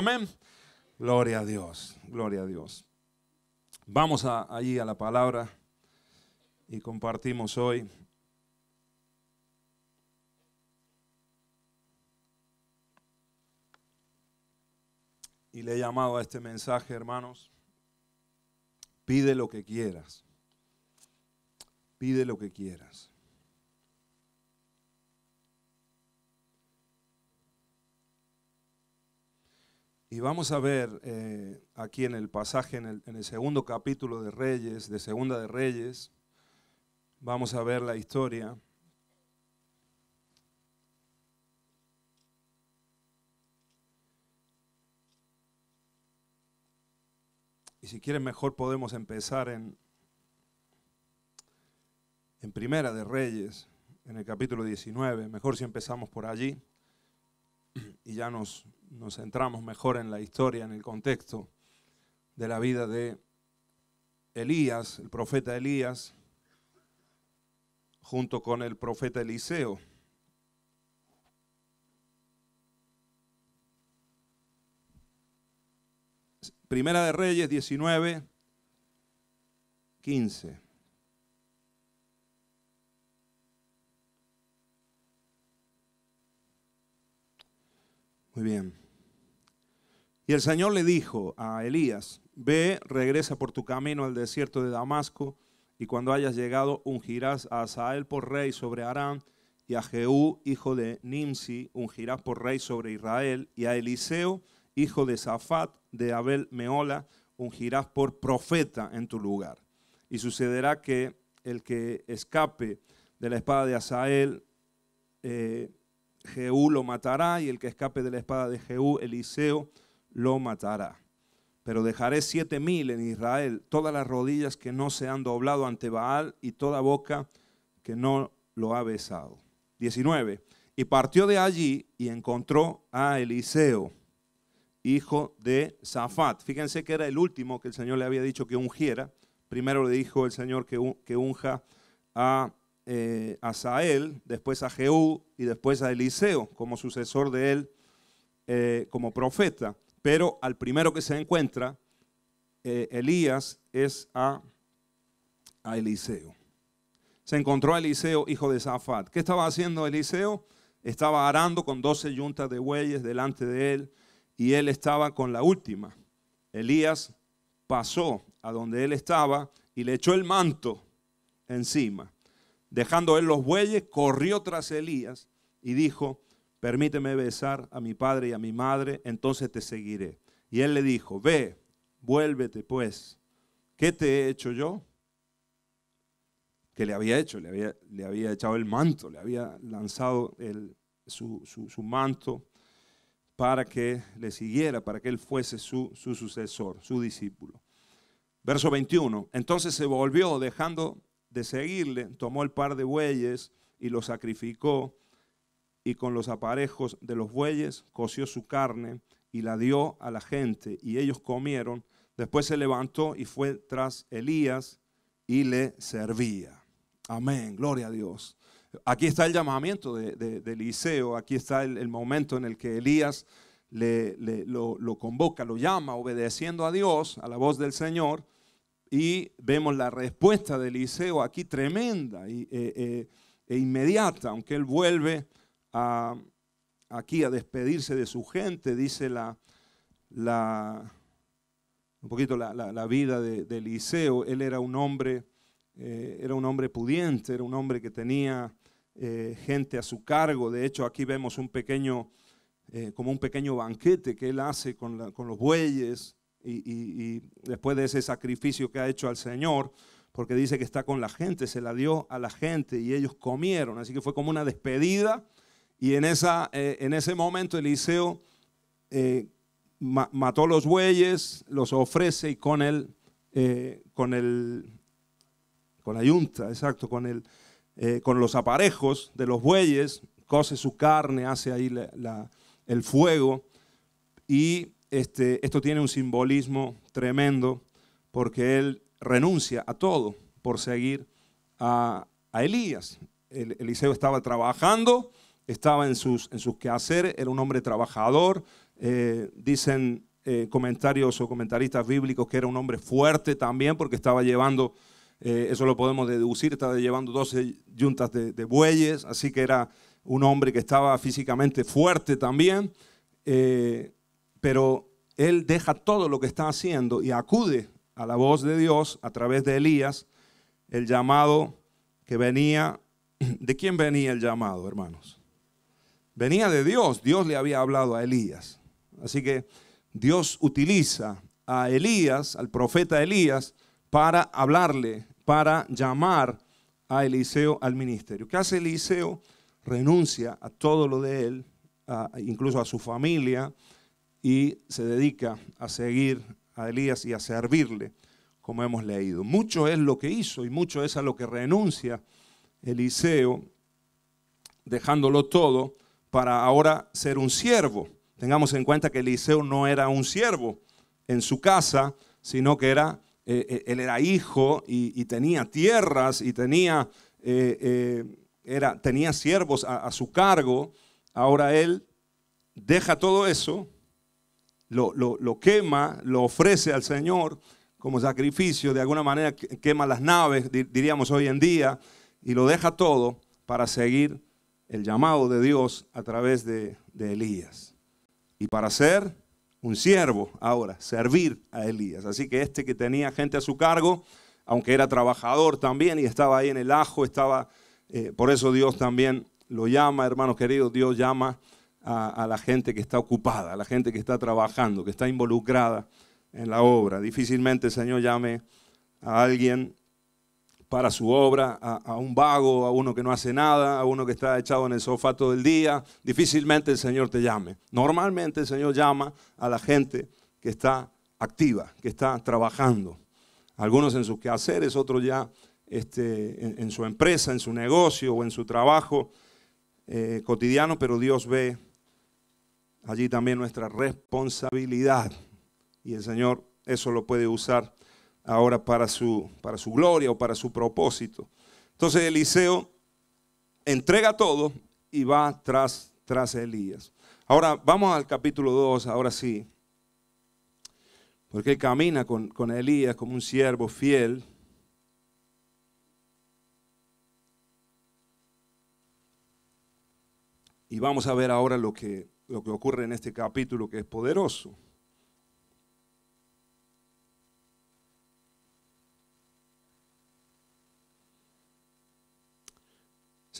Amén. Gloria a Dios, gloria a Dios. Vamos allí a la palabra y compartimos hoy. Y le he llamado a este mensaje, hermanos, pide lo que quieras. Pide lo que quieras. Y vamos a ver eh, aquí en el pasaje, en el, segundo capítulo de Reyes, de Segunda de Reyes, vamos a ver la historia. Y si quieren mejor podemos empezar en, en Primera de Reyes, en el capítulo 19. Mejor si empezamos por allí y ya nos, nos centramos mejor en la historia, en el contexto de la vida de Elías, el profeta Elías, junto con el profeta Eliseo. Primera de Reyes 19, 15. Muy bien. Y el Señor le dijo a Elías, ve, regresa por tu camino al desierto de Damasco, y cuando hayas llegado ungirás a Asael por rey sobre Arán, y a Jehú, hijo de Nimsi, ungirás por rey sobre Israel, y a Eliseo, hijo de Safat, de Abel Meola, ungirás por profeta en tu lugar. Y sucederá que el que escape de la espada de Asael, eh, Jehú lo matará, y el que escape de la espada de Jehú, Eliseo, lo matará. Pero dejaré siete mil en Israel, todas las rodillas que no se han doblado ante Baal y toda boca que no lo ha besado. 19. Y partió de allí y encontró a Eliseo, hijo de Zafat. Fíjense que era el último que el Señor le había dicho que ungiera. Primero le dijo el Señor que, que unja a eh, después a Jeú y después a Eliseo como sucesor de él eh, como profeta. Pero al primero que se encuentra, eh, Elías es a, Eliseo. Se encontró a Eliseo, hijo de Zafat. ¿Qué estaba haciendo Eliseo? Estaba arando con doce yuntas de bueyes delante de él y él estaba con la última. Elías pasó a donde él estaba y le echó el manto encima. Dejando él los bueyes, corrió tras Elías y dijo, permíteme besar a mi padre y a mi madre, entonces te seguiré. Y él le dijo, ve, vuélvete pues, ¿qué te he hecho yo? Que le había hecho, le había, le había echado el manto, le había lanzado el, su, manto para que le siguiera, para que él fuese su, su sucesor, su discípulo. Verso 21, entonces se volvió dejando de seguirle, tomó el par de bueyes y lo sacrificó y con los aparejos de los bueyes coció su carne y la dio a la gente y ellos comieron. Después se levantó y fue tras Elías y le servía. Amén, gloria a Dios. Aquí está el llamamiento de, Eliseo, aquí está el, momento en el que Elías le, lo, convoca, lo llama, obedeciendo a Dios, a la voz del Señor, y vemos la respuesta de Eliseo aquí tremenda eh, eh, e inmediata, aunque él vuelve a, aquí a despedirse de su gente, dice la, un poquito la, vida de, Eliseo. Él era un hombre, eh, era un hombre pudiente, era un hombre que tenía eh, gente a su cargo. De hecho, aquí vemos un pequeño, eh, como un pequeño banquete que él hace con, los bueyes y, y después de ese sacrificio que ha hecho al Señor, porque dice que está con la gente, se la dio a la gente y ellos comieron. Así que fue como una despedida y en, esa, eh, en ese momento Eliseo eh, mató los bueyes, los ofrece y con el, eh, con el, con la yunta, exacto, con, el, con los aparejos de los bueyes, cose su carne, hace ahí el fuego. Y este, esto tiene un simbolismo tremendo porque él renuncia a todo por seguir a, Elías. Eliseo estaba trabajando estaba en sus, quehaceres, era un hombre trabajador, eh, dicen eh, comentarios o comentaristas bíblicos que era un hombre fuerte también porque estaba llevando, eh, eso lo podemos deducir, estaba llevando 12 yuntas de, bueyes, así que era un hombre que estaba físicamente fuerte también, pero él deja todo lo que está haciendo y acude a la voz de Dios a través de Elías, el llamado que venía, ¿de quién venía el llamado, hermanos? venía de Dios. Dios le había hablado a Elías. Así que Dios utiliza a Elías, al profeta Elías, para hablarle, para llamar a Eliseo al ministerio. ¿Qué hace Eliseo? Renuncia a todo lo de él, incluso a su familia, y se dedica a seguir a Elías y a servirle, como hemos leído. Mucho es lo que hizo y mucho es a lo que renuncia Eliseo, dejándolo todo para ahora ser un siervo. Tengamos en cuenta que Eliseo no era un siervo en su casa, sino que era, eh, eh, él era hijo y, tenía tierras y tenía, eh, era, tenía siervos a, su cargo. Ahora él deja todo eso, lo, lo quema, lo ofrece al Señor como sacrificio, de alguna manera quema las naves, diríamos hoy en día, y lo deja todo para seguir el llamado de Dios a través de, Elías. Y para ser un siervo ahora, servir a Elías. Así que este que tenía gente a su cargo, aunque era trabajador también y estaba ahí en el ajo, estaba, eh, por eso Dios también lo llama, hermanos queridos, Dios llama a, a, la gente que está ocupada, a la gente que está trabajando, que está involucrada en la obra. Difícilmente el Señor llame a alguien para su obra a, un vago, a uno que no hace nada, a uno que está echado en el sofá todo el día. Difícilmente el Señor te llame. Normalmente el Señor llama a la gente que está activa, que está trabajando. Algunos en sus quehaceres, otros ya este, en, su empresa, en su negocio o en su trabajo eh, cotidiano, pero Dios ve allí también nuestra responsabilidad y el Señor eso lo puede usar ahora para su, para su gloria o para su propósito. Entonces Eliseo entrega todo y va tras, tras Elías. Ahora vamos al capítulo 2, ahora sí. Porque él camina con, con Elías como un siervo fiel. Y vamos a ver ahora lo que, lo que ocurre en este capítulo que es poderoso.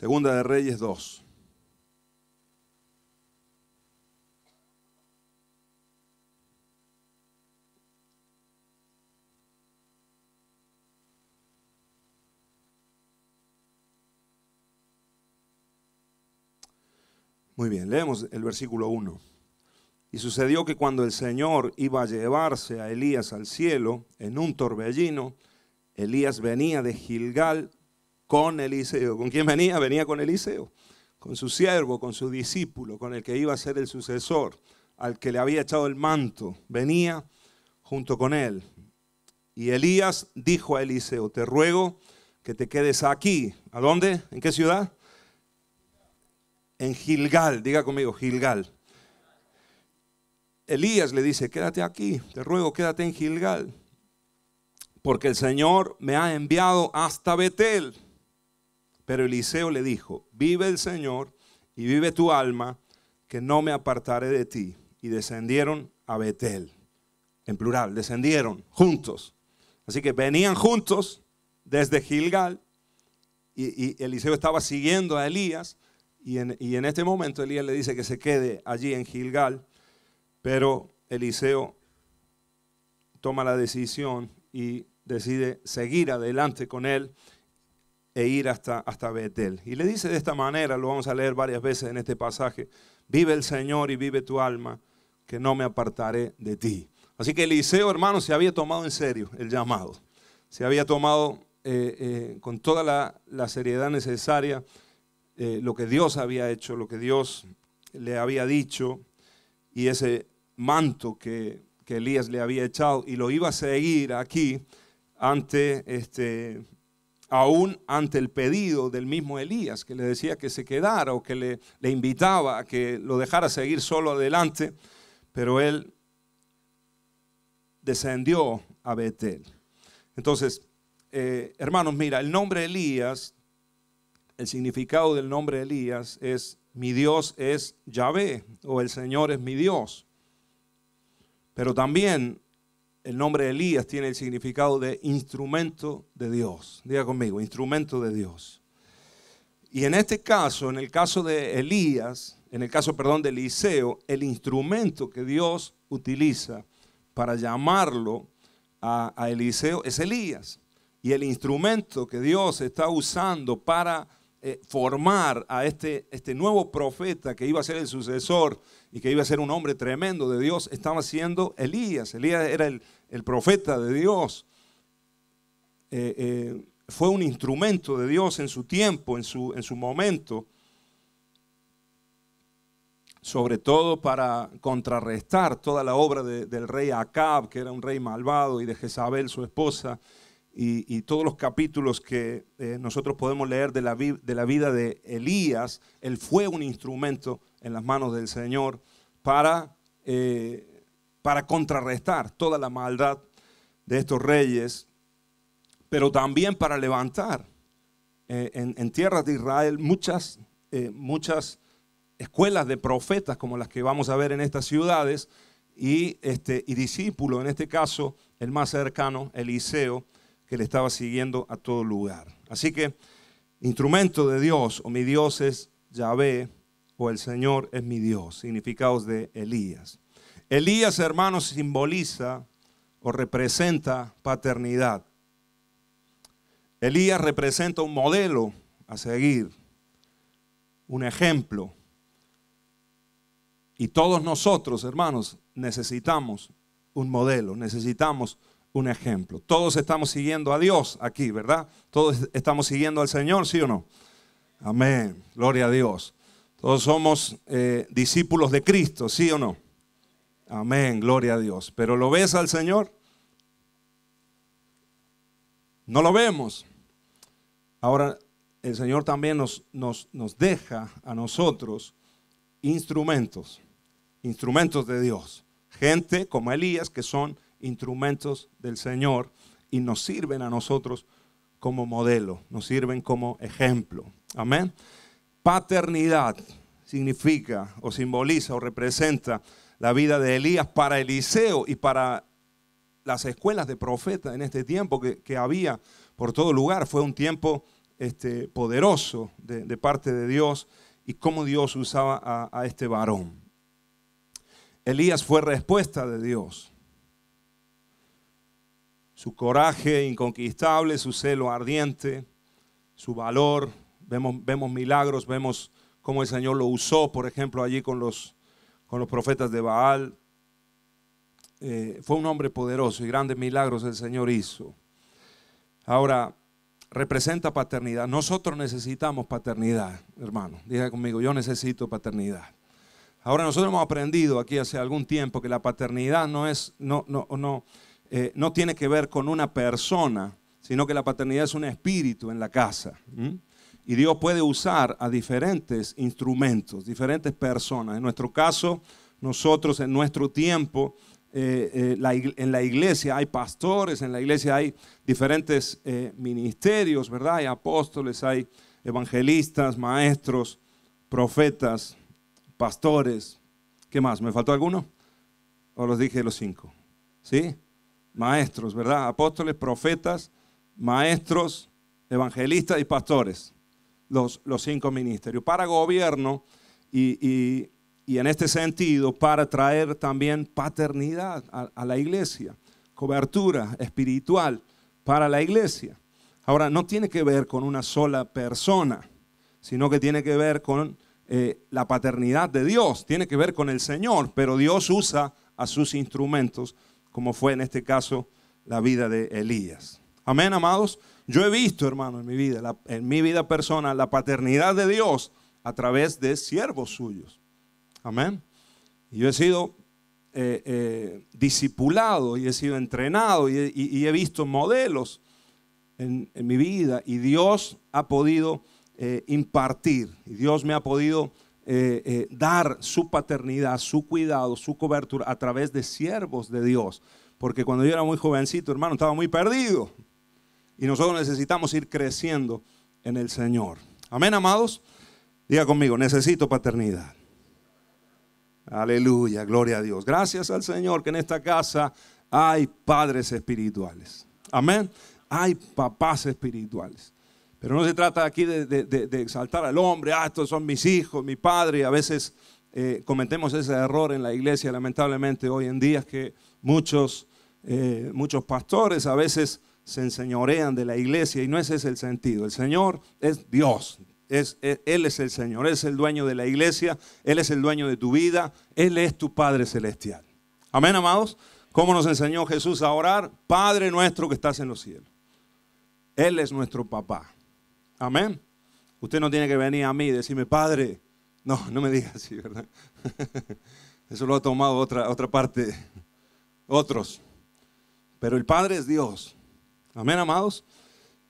Segunda de Reyes 2. Muy bien, leemos el versículo 1. Y sucedió que cuando el Señor iba a llevarse a Elías al cielo en un torbellino, Elías venía de Gilgal con Eliseo. ¿Con quién venía? Venía con Eliseo, con su siervo, con su discípulo, con el que iba a ser el sucesor, al que le había echado el manto. Venía junto con él. Y Elías dijo a Eliseo, te ruego que te quedes aquí. ¿A dónde? ¿En qué ciudad? En Gilgal, diga conmigo, Gilgal. Elías le dice, quédate aquí, te ruego, quédate en Gilgal, porque el Señor me ha enviado hasta Betel pero Eliseo le dijo, vive el Señor y vive tu alma, que no me apartaré de ti. Y descendieron a Betel, en plural, descendieron juntos. Así que venían juntos desde Gilgal y, Eliseo estaba siguiendo a Elías y en este momento Elías le dice que se quede allí en Gilgal, pero Eliseo toma la decisión y decide seguir adelante con él e ir hasta, hasta Betel. Y le dice de esta manera, lo vamos a leer varias veces en este pasaje, vive el Señor y vive tu alma, que no me apartaré de ti. Así que Eliseo, hermano, se había tomado en serio el llamado, se había tomado eh, eh, con toda la, seriedad necesaria eh, lo que Dios había hecho, lo que Dios le había dicho, y ese manto que, que Elías le había echado, y lo iba a seguir aquí ante este aún ante el pedido del mismo Elías, que le decía que se quedara o que le, invitaba a que lo dejara seguir solo adelante, pero él descendió a Betel. Entonces, eh, hermanos, mira, el nombre Elías, el significado del nombre Elías es mi Dios es Yahvé o el Señor es mi Dios. Pero también el nombre Elías tiene el significado de instrumento de Dios. Diga conmigo, instrumento de Dios. Y en este caso, en el caso de Elías, en el caso, perdón, de Eliseo, el instrumento que Dios utiliza para llamarlo a, a Eliseo es Elías. Y el instrumento que Dios está usando para eh, formar a este, este nuevo profeta que iba a ser el sucesor y que iba a ser un hombre tremendo de Dios, estaba siendo Elías. Elías era el, profeta de Dios. Eh, eh, fue un instrumento de Dios en su tiempo, en su, en su momento, sobre todo para contrarrestar toda la obra del rey Acab, que era un rey malvado, y de Jezabel, su esposa, y, todos los capítulos que eh, nosotros podemos leer de la, de la vida de Elías, él fue un instrumento en las manos del Señor para, eh, para contrarrestar toda la maldad de estos reyes, pero también para levantar eh, en, en, tierras de Israel muchas, muchas escuelas de profetas como las que vamos a ver en estas ciudades y, este, y discípulo, en este caso el más cercano, Eliseo, que le estaba siguiendo a todo lugar. Así que instrumento de Dios o mi Dios es Yahvé o el Señor es mi Dios, significados de Elías. Elías, hermanos, simboliza o representa paternidad. Elías representa un modelo a seguir, un ejemplo. Y todos nosotros, hermanos, necesitamos un modelo, necesitamos un ejemplo. Todos estamos siguiendo a Dios aquí, ¿verdad? Todos estamos siguiendo al Señor, ¿sí o no? Amén, gloria a Dios. Todos somos eh, discípulos de Cristo, ¿sí o no? Amén, gloria a Dios. Pero ¿lo ves al Señor? No lo vemos. Ahora, el Señor también nos, nos, nos deja a nosotros instrumentos, instrumentos de Dios. Gente como Elías que son instrumentos del Señor y nos sirven a nosotros como modelo, nos sirven como ejemplo. Amén. Paternidad significa o simboliza o representa la vida de Elías para Eliseo y para las escuelas de profetas en este tiempo que, había por todo lugar. Fue un tiempo este, poderoso de, parte de Dios y cómo Dios usaba a, a este varón. Elías fue respuesta de Dios su coraje inconquistable, su celo ardiente, su valor. Vemos, vemos milagros, vemos cómo el Señor lo usó, por ejemplo, allí con los, con los profetas de Baal. Eh, fue un hombre poderoso y grandes milagros el Señor hizo. Ahora, representa paternidad. Nosotros necesitamos paternidad, hermano. Diga conmigo, yo necesito paternidad. Ahora, nosotros hemos aprendido aquí hace algún tiempo que la paternidad no es, no, no, no eh, no tiene que ver con una persona, sino que la paternidad es un espíritu en la casa. Y Dios puede usar a diferentes instrumentos, diferentes personas. En nuestro caso, nosotros en nuestro tiempo, eh, eh, en la iglesia hay pastores, en la iglesia hay diferentes ministerios, ¿verdad? Hay apóstoles, hay evangelistas, maestros, profetas, pastores. ¿Qué más? ¿Me faltó alguno? ¿O los dije los cinco? ¿Sí? maestros, ¿verdad? Apóstoles, profetas, maestros, evangelistas y pastores, los, los cinco ministerios, para gobierno y, en este sentido para traer también paternidad a, la iglesia, cobertura espiritual para la iglesia. Ahora, no tiene que ver con una sola persona, sino que tiene que ver con eh, la paternidad de Dios, tiene que ver con el Señor, pero Dios usa a sus instrumentos como fue en este caso la vida de Elías. Amén, amados. Yo he visto, hermano, en mi vida, en mi vida personal, la paternidad de Dios a través de siervos suyos. Amén. yo he sido eh, eh, discipulado y he sido entrenado y, he, visto modelos en, mi vida y Dios ha podido eh, impartir y Dios me ha podido eh, eh, dar su paternidad, su cuidado, su cobertura a través de siervos de Dios. Porque cuando yo era muy jovencito, hermano, estaba muy perdido. Y nosotros necesitamos ir creciendo en el Señor. Amén, amados. Diga conmigo, necesito paternidad. Aleluya, gloria a Dios. Gracias al Señor que en esta casa hay padres espirituales. Amén. Hay papás espirituales. Pero no se trata aquí de, exaltar al hombre, ah, estos son mis hijos, mi padre, a veces eh, cometemos ese error en la iglesia, lamentablemente hoy en día, es que muchos, eh, muchos pastores a veces se enseñorean de la iglesia y no ese es el sentido. El Señor es Dios, es, Él es el Señor, Él es el dueño de la iglesia, Él es el dueño de tu vida, Él es tu Padre Celestial. Amén, amados. ¿Cómo nos enseñó Jesús a orar? Padre nuestro que estás en los cielos. Él es nuestro papá. Amén. Usted no tiene que venir a mí y decirme, Padre. No, no me diga así, ¿verdad? Eso lo ha tomado otra, otra parte, otros. Pero el Padre es Dios. Amén, amados.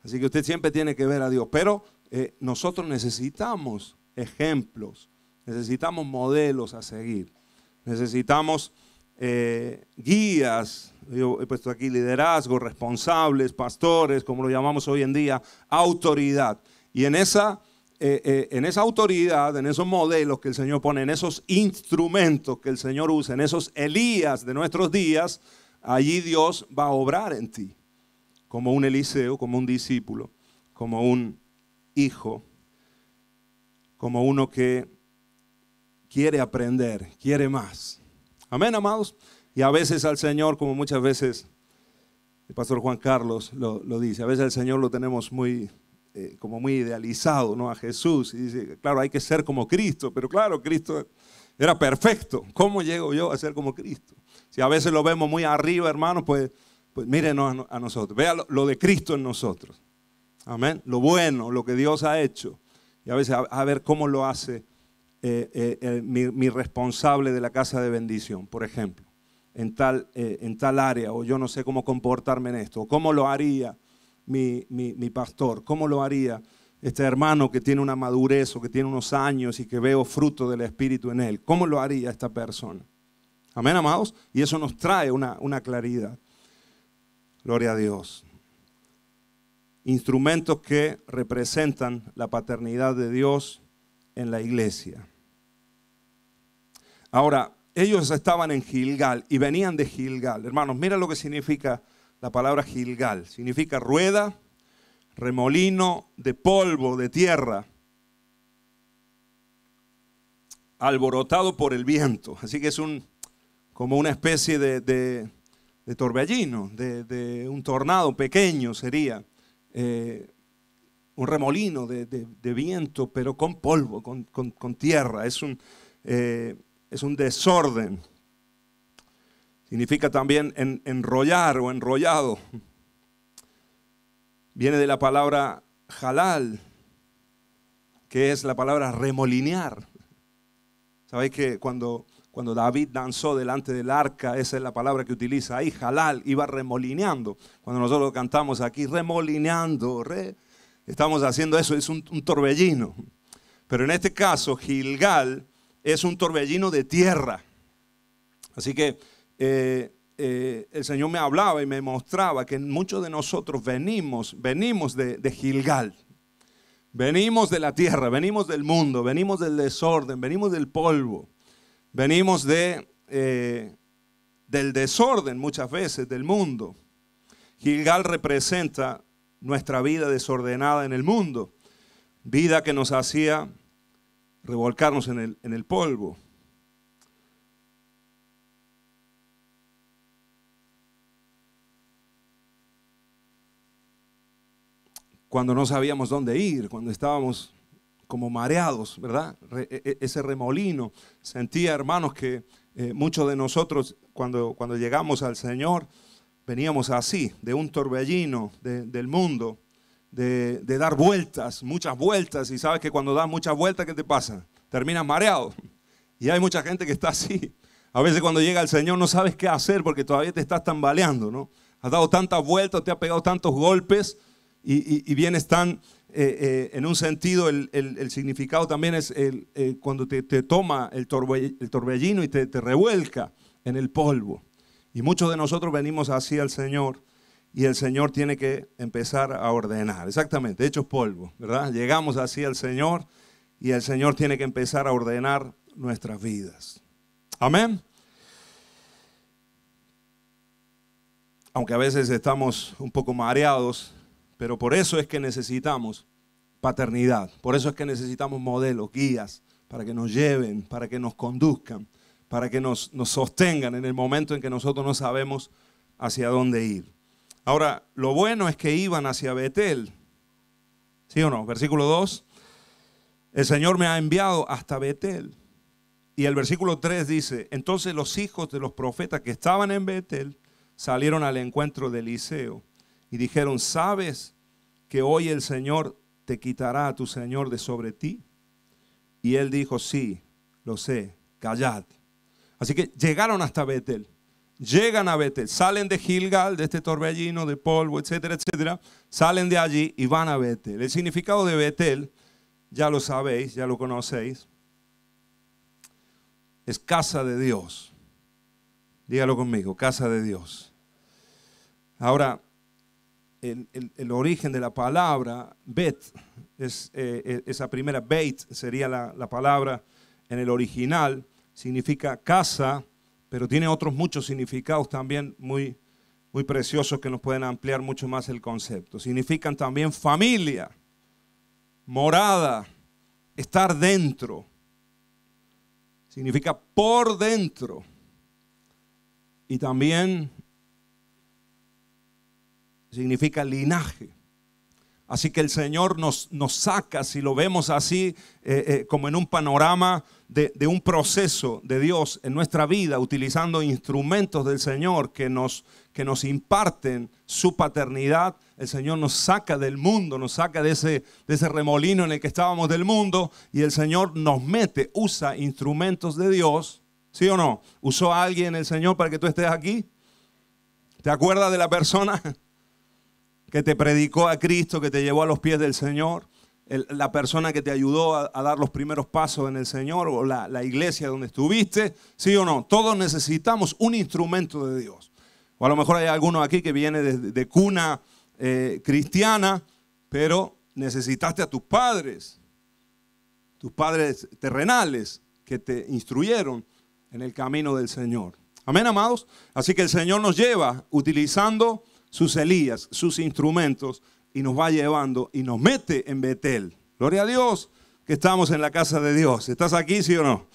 Así que usted siempre tiene que ver a Dios. Pero eh, nosotros necesitamos ejemplos, necesitamos modelos a seguir, necesitamos eh, guías, yo he puesto aquí liderazgo, responsables, pastores, como lo llamamos hoy en día, autoridad. Y en esa, eh, eh, en esa autoridad, en esos modelos que el Señor pone, en esos instrumentos que el Señor usa, en esos Elías de nuestros días, allí Dios va a obrar en ti, como un Eliseo, como un discípulo, como un hijo, como uno que quiere aprender, quiere más. Amén, amados. Y a veces al Señor, como muchas veces el pastor Juan Carlos lo, dice, a veces al Señor lo tenemos muy, eh, como muy idealizado, ¿no? A Jesús. Y dice, claro, hay que ser como Cristo, pero claro, Cristo era perfecto. ¿Cómo llego yo a ser como Cristo? Si a veces lo vemos muy arriba, hermanos, pues, pues mírenos a, nosotros. Vea lo, de Cristo en nosotros. Amén. Lo bueno, lo que Dios ha hecho. Y a veces a ver cómo lo hace eh, eh, mi, responsable de la casa de bendición, por ejemplo, eh, en tal, área, o yo no sé cómo comportarme en esto, o cómo lo haría mi, pastor, cómo lo haría este hermano que tiene una madurez o que tiene unos años y que veo fruto del Espíritu en él. ¿Cómo lo haría esta persona? Amén, amados. Y eso nos trae una, una claridad. Gloria a Dios. Instrumentos que representan la paternidad de Dios en la iglesia. Ahora, ellos estaban en Gilgal y venían de Gilgal. Hermanos, mira lo que significa la palabra Gilgal. Significa rueda, remolino de polvo, de tierra, alborotado por el viento. Así que es un, como una especie de, torbellino, de, un tornado pequeño sería. Eh, un remolino de, viento, pero con polvo, con, tierra. Es un... Eh, es un desorden. Significa también enrollar o enrollado. Viene de la palabra halal, que es la palabra remolinear. Sabéis que cuando, cuando David danzó delante del arca, esa es la palabra que utiliza ahí, halal, iba remolineando. Cuando nosotros cantamos aquí, remolineando, estamos haciendo eso, es un, un torbellino. Pero en este caso, Gilgal es un torbellino de tierra. Así que eh, eh, el Señor me hablaba y me mostraba que muchos de nosotros venimos, venimos de, Gilgal, venimos de la tierra, venimos del mundo, venimos del desorden, venimos del polvo, venimos eh, del desorden muchas veces, del mundo. Gilgal representa nuestra vida desordenada en el mundo, vida que nos hacía revolcarnos en el, en el polvo. Cuando no sabíamos dónde ir, cuando estábamos como mareados, ¿verdad? E, e, ese remolino. Sentía, hermanos, que eh, muchos de nosotros cuando, cuando llegamos al Señor veníamos así, de un torbellino del mundo, de, dar vueltas, muchas vueltas, y sabes que cuando das muchas vueltas, ¿qué te pasa? Terminas mareado. Y hay mucha gente que está así. A veces cuando llega el Señor no sabes qué hacer porque todavía te estás tambaleando, ¿no? Has dado tantas vueltas, te ha pegado tantos golpes y, y, y eh, eh, en un sentido, el, significado también es el, cuando te, toma el, torbellino y te, te revuelca en el polvo. Y muchos de nosotros venimos así al Señor y el Señor tiene que empezar a ordenar. Exactamente, hechos polvo, ¿verdad? Llegamos así al Señor y el Señor tiene que empezar a ordenar nuestras vidas. Amén. Aunque a veces estamos un poco mareados, pero por eso es que necesitamos paternidad, por eso es que necesitamos modelos, guías, para que nos lleven, para que nos conduzcan, para que nos, nos sostengan en el momento en que nosotros no sabemos hacia dónde ir. Ahora, lo bueno es que iban hacia Betel. ¿Sí o no? Versículo 2. El Señor me ha enviado hasta Betel. Y el versículo 3 dice, entonces los hijos de los profetas que estaban en Betel salieron al encuentro de Eliseo y dijeron, ¿sabes que hoy el Señor te quitará a tu Señor de sobre ti? Y él dijo, sí, lo sé, callad. Así que llegaron hasta Betel llegan a Betel, salen de Gilgal, de este torbellino de polvo, etcétera, etcétera, salen de allí y van a Betel. El significado de Betel, ya lo sabéis, ya lo conocéis, es casa de Dios. Dígalo conmigo, casa de Dios. Ahora, el, origen de la palabra Bet, es, eh, e, esa primera Beit sería la, la palabra en el original, significa casa pero tiene otros muchos significados también muy, muy preciosos que nos pueden ampliar mucho más el concepto. Significan también familia, morada, estar dentro. Significa por dentro. Y también significa linaje. Así que el Señor nos, saca, si lo vemos así, eh, eh, como en un panorama de, un proceso de Dios en nuestra vida, utilizando instrumentos del Señor que nos, que nos imparten su paternidad. El Señor nos saca del mundo, nos saca de ese, de ese remolino en el que estábamos del mundo y el Señor nos mete, usa instrumentos de Dios. ¿Sí o no? ¿Usó alguien el Señor para que tú estés aquí? ¿Te acuerdas de la persona? que te predicó a Cristo, que te llevó a los pies del Señor, la persona que te ayudó a, dar los primeros pasos en el Señor, o la, iglesia donde estuviste, sí o no. Todos necesitamos un instrumento de Dios. O a lo mejor hay alguno aquí que viene de, cuna eh, cristiana, pero necesitaste a tus padres, tus padres terrenales, que te instruyeron en el camino del Señor. Amén, amados. Así que el Señor nos lleva utilizando sus Elías, sus instrumentos y nos va llevando y nos mete en Betel. Gloria a Dios que estamos en la casa de Dios. ¿Estás aquí, sí o no?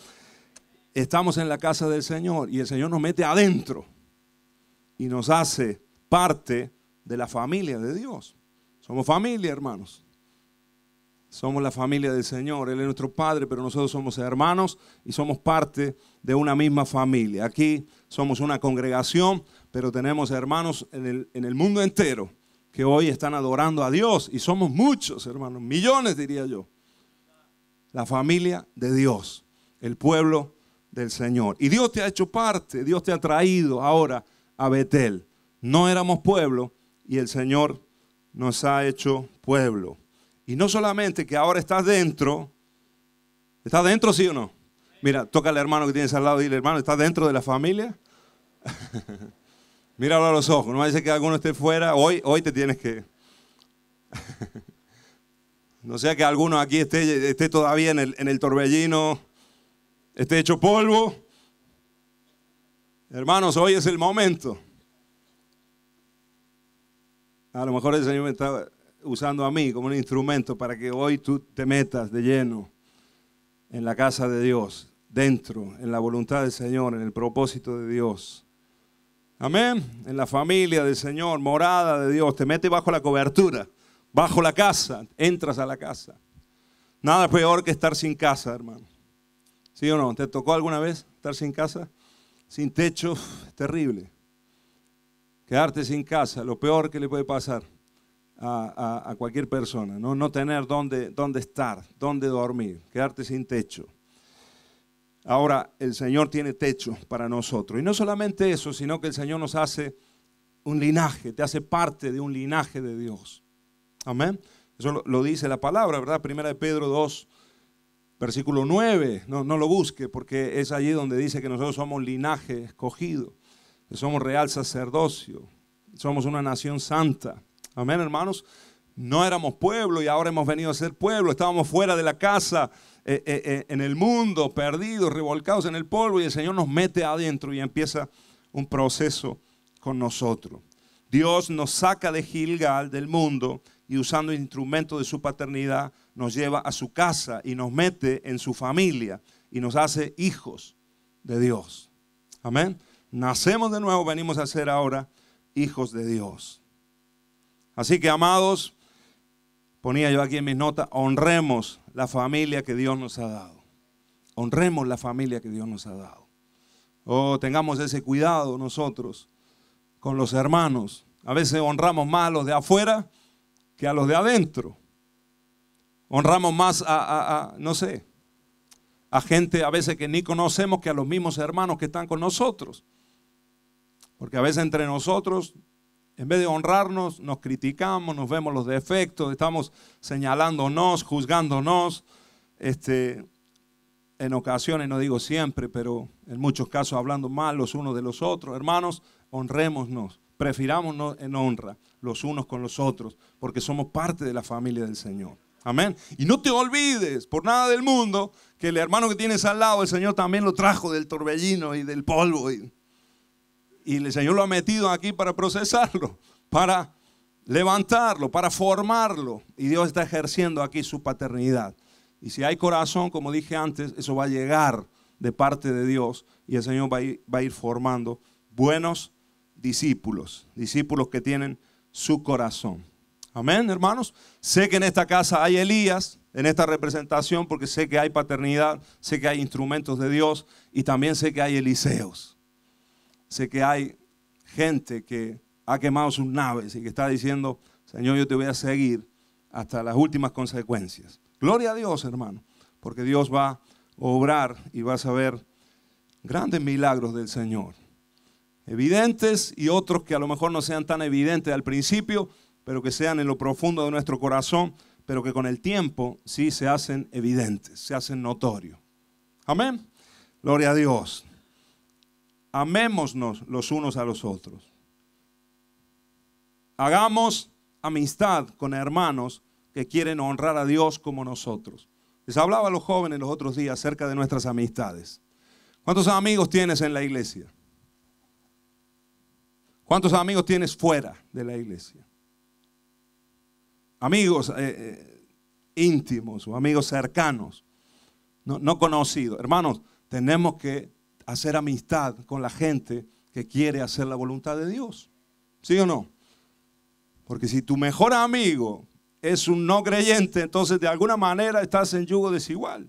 Estamos en la casa del Señor y el Señor nos mete adentro y nos hace parte de la familia de Dios. Somos familia, hermanos. Somos la familia del Señor. Él es nuestro Padre, pero nosotros somos hermanos y somos parte de una misma familia. Aquí somos una congregación pero tenemos hermanos en el, mundo entero que hoy están adorando a Dios y somos muchos, hermanos, millones diría yo. La familia de Dios, el pueblo del Señor. Y Dios te ha hecho parte, Dios te ha traído ahora a Betel. No éramos pueblo y el Señor nos ha hecho pueblo. Y no solamente que ahora estás dentro, ¿estás dentro sí o no? Mira, toca al hermano que tienes al lado y dile, hermano, ¿estás dentro de la familia? Míralo a los ojos, no dice que alguno esté fuera, hoy, hoy te tienes que... no sea que alguno aquí esté, esté todavía en el, en el torbellino, esté hecho polvo. Hermanos, hoy es el momento. A lo mejor el Señor me está usando a mí como un instrumento para que hoy tú te metas de lleno en la casa de Dios, dentro, en la voluntad del Señor, en el propósito de Dios. Amén. En la familia del Señor, morada de Dios, te metes bajo la cobertura, bajo la casa, entras a la casa. Nada peor que estar sin casa, hermano. ¿Sí o no? ¿Te tocó alguna vez estar sin casa? Sin techo, terrible. Quedarte sin casa, lo peor que le puede pasar a, cualquier persona, ¿no? no tener dónde, dónde estar, dónde dormir, quedarte sin techo. Ahora el Señor tiene techo para nosotros. Y no solamente eso, sino que el Señor nos hace un linaje, te hace parte de un linaje de Dios. Amén. Eso lo, dice la palabra, ¿verdad? Primera de Pedro 2, versículo 9. No, no lo busque porque es allí donde dice que nosotros somos linaje escogido, que somos real sacerdocio, somos una nación santa. Amén, hermanos. No éramos pueblo y ahora hemos venido a ser pueblo. Estábamos fuera de la casa eh, eh, eh, en el mundo, perdidos, revolcados en el polvo, y el Señor nos mete adentro y empieza un proceso con nosotros. Dios nos saca de Gilgal, del mundo, y usando el instrumento de su paternidad, nos lleva a su casa y nos mete en su familia y nos hace hijos de Dios. Amén. Nacemos de nuevo, venimos a ser ahora hijos de Dios. Así que, amados, ponía yo aquí en mis notas, honremos la familia que Dios nos ha dado. Honremos la familia que Dios nos ha dado. Oh, tengamos ese cuidado nosotros con los hermanos. A veces honramos más a los de afuera que a los de adentro. Honramos más a, no sé, a gente a veces que ni conocemos que a los mismos hermanos que están con nosotros. Porque a veces entre nosotros en vez de honrarnos, nos criticamos, nos vemos los defectos, estamos señalándonos, juzgándonos. Este, en ocasiones, no digo siempre, pero en muchos casos hablando mal los unos de los otros. Hermanos, honrémonos, prefirámonos en honra los unos con los otros, porque somos parte de la familia del Señor. Amén. Y no te olvides, por nada del mundo, que el hermano que tienes al lado, el Señor también lo trajo del torbellino y del polvo. Y y el Señor lo ha metido aquí para procesarlo, para levantarlo, para formarlo. Y Dios está ejerciendo aquí su paternidad. Y si hay corazón, como dije antes, eso va a llegar de parte de Dios y el Señor va a ir, formando buenos discípulos, discípulos que tienen su corazón. Amén, hermanos. Sé que en esta casa hay Elías, en esta representación, porque sé que hay paternidad, sé que hay instrumentos de Dios y también sé que hay Eliseos. Sé que hay gente que ha quemado sus naves y que está diciendo, Señor, yo te voy a seguir hasta las últimas consecuencias. Gloria a Dios, hermano, porque Dios va a obrar y vas a ver grandes milagros del Señor. Evidentes y otros que a lo mejor no sean tan evidentes al principio, pero que sean en lo profundo de nuestro corazón, pero que con el tiempo sí se hacen evidentes, se hacen notorios. Amén. Gloria a Dios amémonos los unos a los otros. Hagamos amistad con hermanos que quieren honrar a Dios como nosotros. Les hablaba a los jóvenes los otros días acerca de nuestras amistades. ¿Cuántos amigos tienes en la iglesia? ¿Cuántos amigos tienes fuera de la iglesia? Amigos eh, eh, íntimos o amigos cercanos, no conocidos. Hermanos, tenemos que hacer amistad con la gente que quiere hacer la voluntad de Dios. ¿Sí o no? Porque si tu mejor amigo es un no creyente, entonces de alguna manera estás en yugo desigual.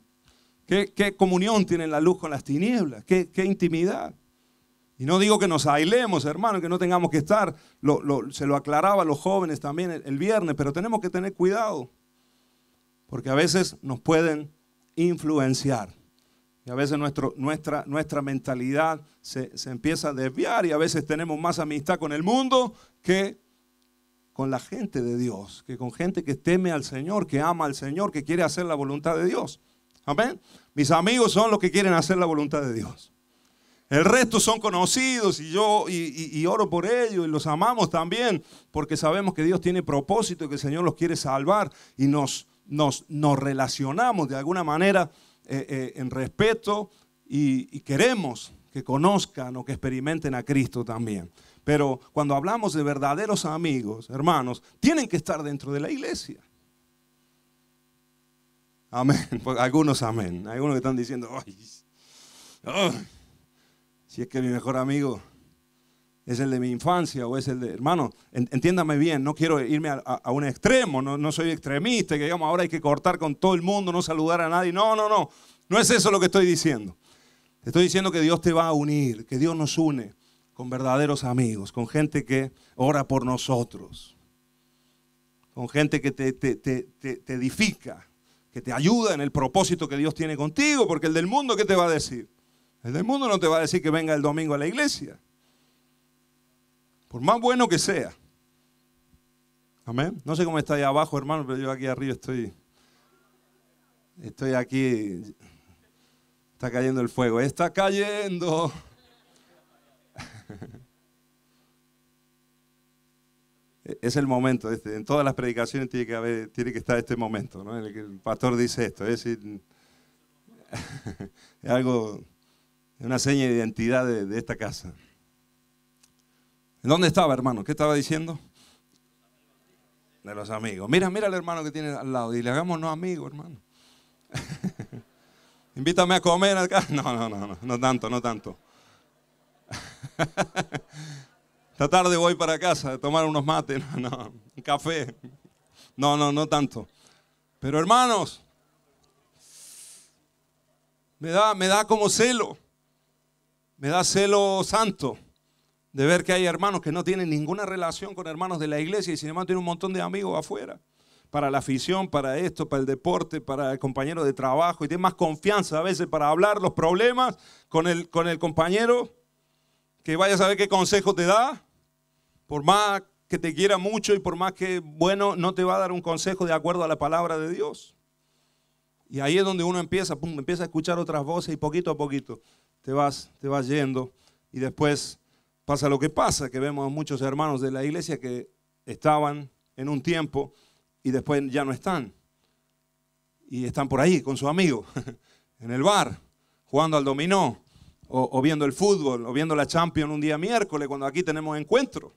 ¿Qué, comunión tiene la luz con las tinieblas? ¿Qué, intimidad? Y no digo que nos ailemos, hermano, que no tengamos que estar. se lo aclaraba a los jóvenes también el viernes, pero tenemos que tener cuidado. Porque a veces nos pueden influenciar. Y a veces nuestra, nuestra mentalidad se, empieza a desviar y a veces tenemos más amistad con el mundo que con la gente de Dios, que con gente que teme al Señor, que ama al Señor, que quiere hacer la voluntad de Dios. Amén. Mis amigos son los que quieren hacer la voluntad de Dios. El resto son conocidos y yo y, oro por ellos y los amamos también porque sabemos que Dios tiene propósito y que el Señor los quiere salvar y nos, nos, nos relacionamos de alguna manera eh, eh, en respeto y, queremos que conozcan o que experimenten a Cristo también. Pero cuando hablamos de verdaderos amigos, hermanos, tienen que estar dentro de la iglesia. Amén. Pues algunos amén. Algunos que están diciendo, si es que mi mejor amigo es el de mi infancia o es el de, hermano, entiéndame bien, no quiero irme a, un extremo, no, soy extremista, que digamos, ahora hay que cortar con todo el mundo, no saludar a nadie, no, no, no, no es eso lo que estoy diciendo. Estoy diciendo que Dios te va a unir, que Dios nos une con verdaderos amigos, con gente que ora por nosotros, con gente que te, te edifica, que te ayuda en el propósito que Dios tiene contigo, porque el del mundo, ¿qué te va a decir? El del mundo no te va a decir que venga el domingo a la iglesia. Por más bueno que sea. Amén. No sé cómo está ahí abajo, hermano, pero yo aquí arriba estoy. Estoy aquí. Está cayendo el fuego. Está cayendo. es el momento. Este. En todas las predicaciones tiene que, haber, tiene que estar este momento, ¿no? el que el pastor dice esto. Es algo, una seña de identidad de esta casa dónde estaba, hermano? ¿Qué estaba diciendo? De los amigos. Mira, mira al hermano que tiene al lado. y hagamos no amigos, hermano. Invítame a comer acá. No, no, no, no, no tanto, no tanto. Esta tarde voy para casa a tomar unos mates, no, no, un café. No, no, no tanto. Pero hermanos, me da, me da como celo. Me da celo santo de ver que hay hermanos que no tienen ninguna relación con hermanos de la iglesia y sin embargo tienen un montón de amigos afuera. Para la afición, para esto, para el deporte, para el compañero de trabajo y tiene más confianza a veces para hablar los problemas con el, con el compañero que vaya a saber qué consejo te da. Por más que te quiera mucho y por más que bueno, no te va a dar un consejo de acuerdo a la palabra de Dios. Y ahí es donde uno empieza, empieza a escuchar otras voces y poquito a poquito te vas, te vas yendo y después pasa lo que pasa, que vemos a muchos hermanos de la iglesia que estaban en un tiempo y después ya no están. Y están por ahí con sus amigos, en el bar, jugando al dominó, o, viendo el fútbol, o viendo la Champions un día miércoles, cuando aquí tenemos encuentro.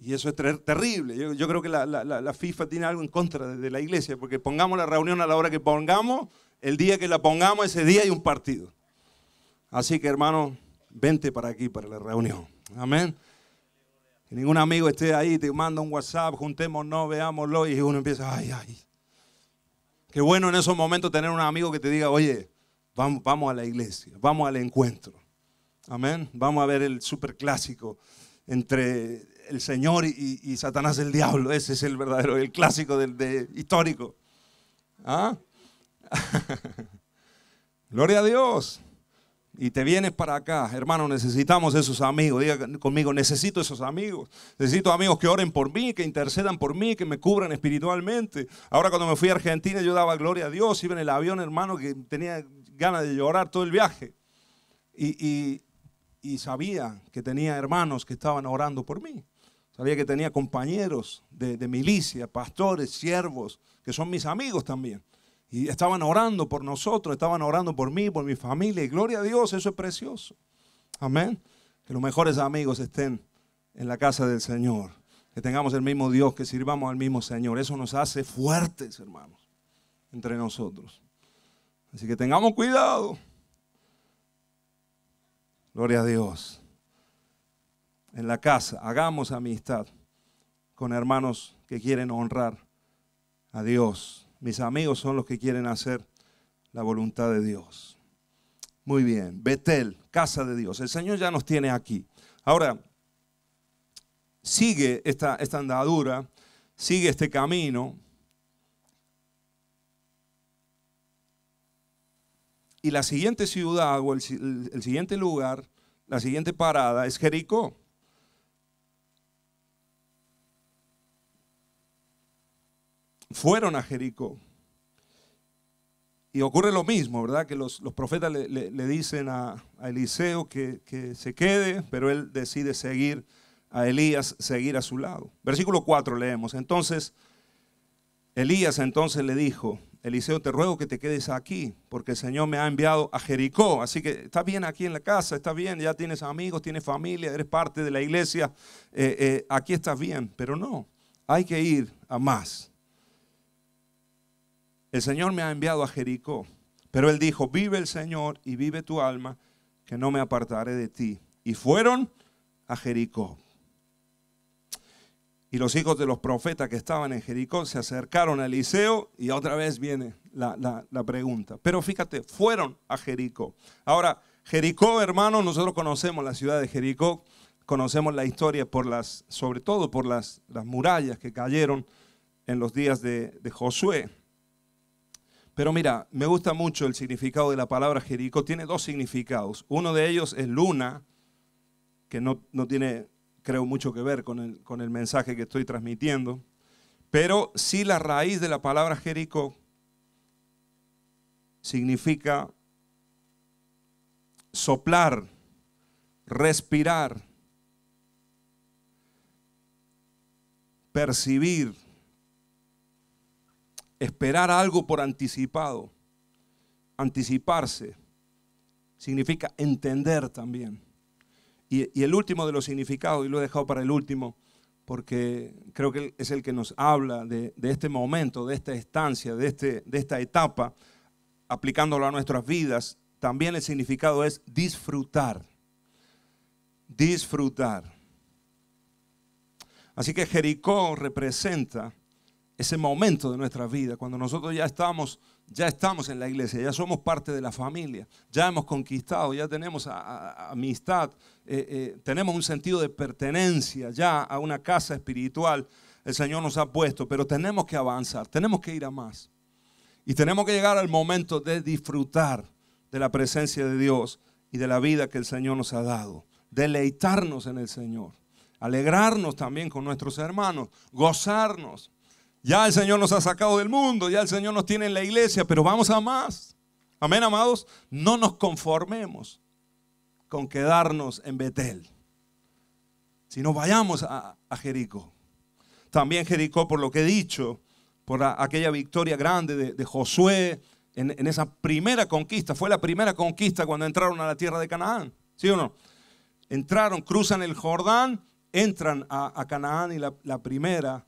Y eso es terrible. Yo, creo que la, FIFA tiene algo en contra de la iglesia, porque pongamos la reunión a la hora que pongamos, el día que la pongamos, ese día hay un partido. Así que hermano, vente para aquí, para la reunión. Amén. Que ningún amigo esté ahí, te manda un WhatsApp, juntémonos, veámoslo y uno empieza, ay, ay. Qué bueno en esos momentos tener un amigo que te diga, oye, vamos, a la iglesia, vamos al encuentro. Amén. Vamos a ver el superclásico entre el Señor y, Satanás el diablo. Ese es el verdadero, el clásico del, histórico. ¿Ah? Gloria a Dios y te vienes para acá, hermano, necesitamos esos amigos. Diga conmigo, necesito esos amigos. Necesito amigos que oren por mí, que intercedan por mí, que me cubran espiritualmente. Ahora cuando me fui a Argentina yo daba gloria a Dios, iba en el avión, hermano, que tenía ganas de llorar todo el viaje. Y, sabía que tenía hermanos que estaban orando por mí. Sabía que tenía compañeros de, de milicia, pastores, siervos, que son mis amigos también. Y estaban orando por nosotros, estaban orando por mí, por mi familia. Y gloria a Dios, eso es precioso. Amén. Que los mejores amigos estén en la casa del Señor. Que tengamos el mismo Dios, que sirvamos al mismo Señor. Eso nos hace fuertes, hermanos, entre nosotros. Así que tengamos cuidado. Gloria a Dios. En la casa, hagamos amistad con hermanos que quieren honrar a Dios mis amigos son los que quieren hacer la voluntad de Dios. Muy bien, Betel, casa de Dios. El Señor ya nos tiene aquí. Ahora, sigue esta, andadura, sigue este camino. Y la siguiente ciudad o el siguiente lugar, la siguiente parada es Jericó. fueron a Jericó. Y ocurre lo mismo, ¿verdad? Que los, profetas le, dicen a, Eliseo que, se quede, pero él decide seguir a Elías, seguir a su lado. Versículo 4 leemos. Entonces, Elías entonces le dijo, Eliseo, te ruego que te quedes aquí, porque el Señor me ha enviado a Jericó. Así que está bien aquí en la casa, está bien, ya tienes amigos, tienes familia, eres parte de la iglesia, eh, eh, aquí estás bien, pero no, hay que ir a más el Señor me ha enviado a Jericó. Pero él dijo, vive el Señor y vive tu alma, que no me apartaré de ti. Y fueron a Jericó. Y los hijos de los profetas que estaban en Jericó se acercaron a Eliseo y otra vez viene la, pregunta. Pero fíjate, fueron a Jericó. Ahora, Jericó, hermano, nosotros conocemos la ciudad de Jericó, conocemos la historia por las, sobre todo por las, murallas que cayeron en los días de Josué. Pero mira, me gusta mucho el significado de la palabra Jericó. Tiene dos significados. Uno de ellos es luna, que no, tiene, creo, mucho que ver con el, con el mensaje que estoy transmitiendo. Pero sí la raíz de la palabra Jericó significa soplar, respirar, percibir Esperar algo por anticipado, anticiparse, significa entender también. Y, el último de los significados, y lo he dejado para el último, porque creo que es el que nos habla de, este momento, de esta estancia, de, este, de esta etapa, aplicándolo a nuestras vidas, también el significado es disfrutar. Disfrutar. Así que Jericó representa ese momento de nuestra vida, cuando nosotros ya estamos, ya estamos en la iglesia, ya somos parte de la familia, ya hemos conquistado, ya tenemos amistad, eh, eh, tenemos un sentido de pertenencia ya a una casa espiritual, el Señor nos ha puesto, pero tenemos que avanzar, tenemos que ir a más. Y tenemos que llegar al momento de disfrutar de la presencia de Dios y de la vida que el Señor nos ha dado, deleitarnos en el Señor, alegrarnos también con nuestros hermanos, gozarnos ya el Señor nos ha sacado del mundo, ya el Señor nos tiene en la iglesia, pero vamos a más. Amén, amados. No nos conformemos con quedarnos en Betel, sino vayamos a, Jericó. También Jericó, por lo que he dicho, por aquella victoria grande de, Josué en, esa primera conquista, fue la primera conquista cuando entraron a la tierra de Canaán, ¿sí o no? Entraron, cruzan el Jordán, entran a, Canaán y la, la primera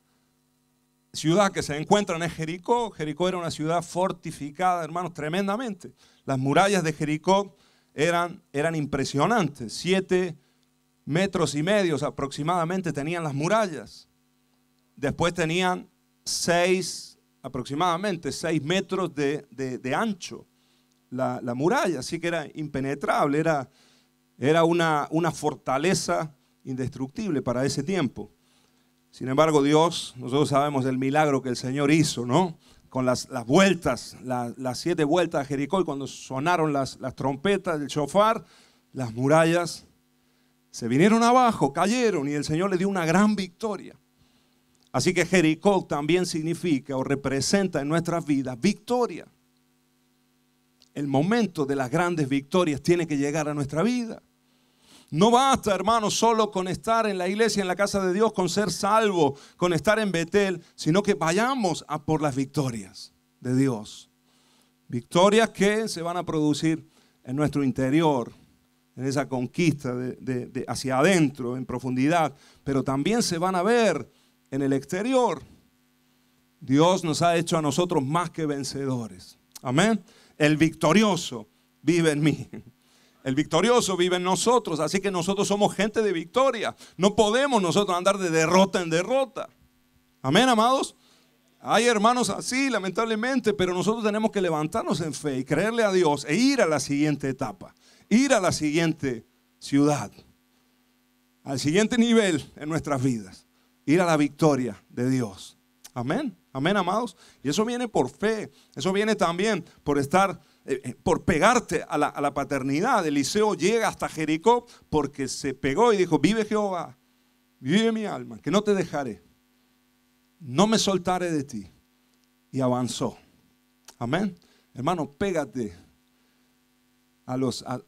ciudad que se encuentra en Jericó. Jericó era una ciudad fortificada, hermanos, tremendamente. Las murallas de Jericó eran, eran impresionantes. Siete metros y medios aproximadamente tenían las murallas. Después tenían seis, aproximadamente seis metros de, de, ancho la, muralla. Así que era impenetrable, era, era una, una fortaleza indestructible para ese tiempo. Sin embargo, Dios, nosotros sabemos del milagro que el Señor hizo, ¿no? Con las, vueltas, las siete vueltas a Jericó, cuando sonaron las, las trompetas del shofar, las murallas se vinieron abajo, cayeron, y el Señor le dio una gran victoria. Así que Jericó también significa o representa en nuestras vidas victoria. El momento de las grandes victorias tiene que llegar a nuestra vida. No basta, hermano, solo con estar en la iglesia, en la casa de Dios, con ser salvo, con estar en Betel, sino que vayamos a por las victorias de Dios. Victorias que se van a producir en nuestro interior, en esa conquista de, hacia adentro, en profundidad, pero también se van a ver en el exterior. Dios nos ha hecho a nosotros más que vencedores. Amén. El victorioso vive en mí. El victorioso vive en nosotros, así que nosotros somos gente de victoria. No podemos nosotros andar de derrota en derrota. Amén, amados. Hay hermanos así, lamentablemente, pero nosotros tenemos que levantarnos en fe y creerle a Dios e ir a la siguiente etapa, ir a la siguiente ciudad, al siguiente nivel en nuestras vidas, ir a la victoria de Dios. Amén, amén, amados. Y eso viene por fe, eso viene también por estar eh, eh, por pegarte a la, paternidad. Eliseo llega hasta Jericó porque se pegó y dijo, vive Jehová, vive mi alma, que no te dejaré, no me soltaré de ti. Y avanzó. Amén. Hermano, pégate a los, a,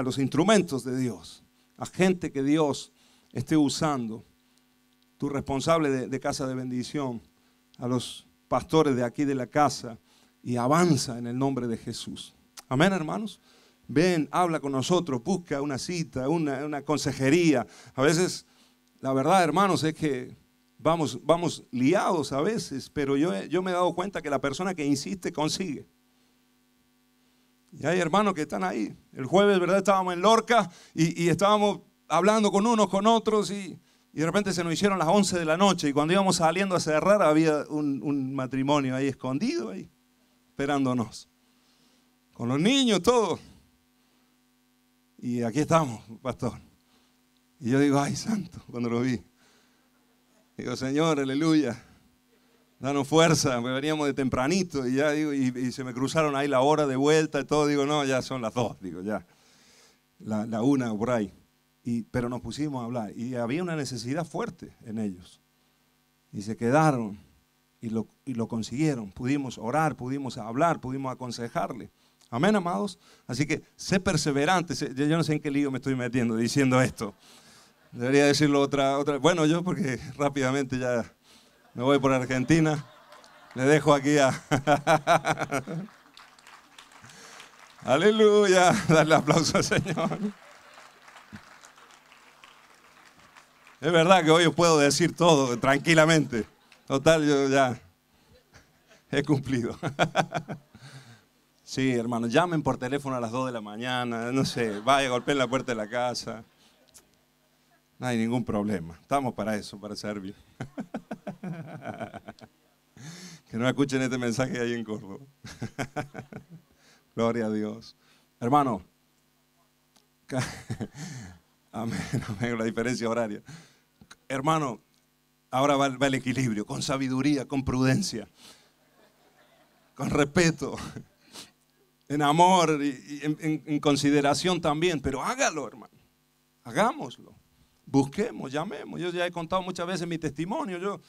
los instrumentos de Dios, a gente que Dios esté usando tu responsable de, casa de bendición, a los pastores de aquí de la casa, y avanza en el nombre de Jesús. Amén, hermanos. Ven, habla con nosotros, busca una cita, una, consejería. A veces, la verdad, hermanos, es que vamos, vamos liados a veces, pero yo, yo me he dado cuenta que la persona que insiste consigue. Y hay hermanos que están ahí. El jueves, ¿verdad? Estábamos en Lorca y, estábamos hablando con unos, con otros y, de repente se nos hicieron las 11 de la noche y cuando íbamos saliendo a cerrar había un, un matrimonio ahí escondido. Ahí esperándonos. Con los niños, todos, Y aquí estamos, pastor. Y yo digo, ay, santo, cuando lo vi. Digo, Señor, aleluya. Danos fuerza, veníamos de tempranito y ya digo, y, se me cruzaron ahí la hora de vuelta y todo. Digo, no, ya son las dos, digo, ya. La, la una por ahí. Y, pero nos pusimos a hablar y había una necesidad fuerte en ellos. Y se quedaron y lo, consiguieron. Pudimos orar, pudimos hablar, pudimos aconsejarle. Amén, amados. Así que sé perseverante. Yo no sé en qué lío me estoy metiendo diciendo esto. Debería decirlo otra, otra. Bueno, yo porque rápidamente ya me voy por Argentina. Le dejo aquí a. Aleluya. Darle aplauso al Señor. Es verdad que hoy puedo decir todo tranquilamente. Total, yo ya he cumplido. Sí, hermano, llamen por teléfono a las 2 de la mañana, no sé, vaya, golpeen la puerta de la casa. No hay ningún problema. Estamos para eso, para servir. Que no escuchen este mensaje ahí en Córdoba. Gloria a Dios. Hermano, amén, amén, la diferencia horaria. Hermano, Ahora va, el equilibrio, con sabiduría, con prudencia, con respeto, en amor y, en, consideración también. Pero hágalo, hermano. Hagámoslo. Busquemos, llamemos. Yo ya he contado muchas veces mi testimonio. Yo,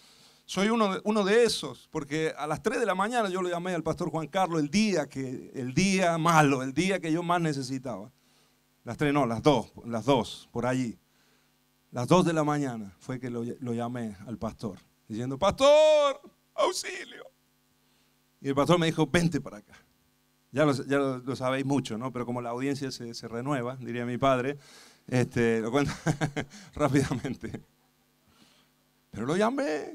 soy uno de, esos, porque a las 3 de la mañana yo le llamé al pastor Juan Carlos el día que el día malo, el día que yo más necesitaba. Las 3 no, las 2, las 2 por allí las 2 de la mañana fue que lo, llamé al pastor, diciendo, pastor, auxilio. Y el pastor me dijo, vente para acá. Ya lo, sabéis mucho, ¿no? Pero como la audiencia se, renueva, diría mi padre, este, lo cuento rápidamente. Pero lo llamé.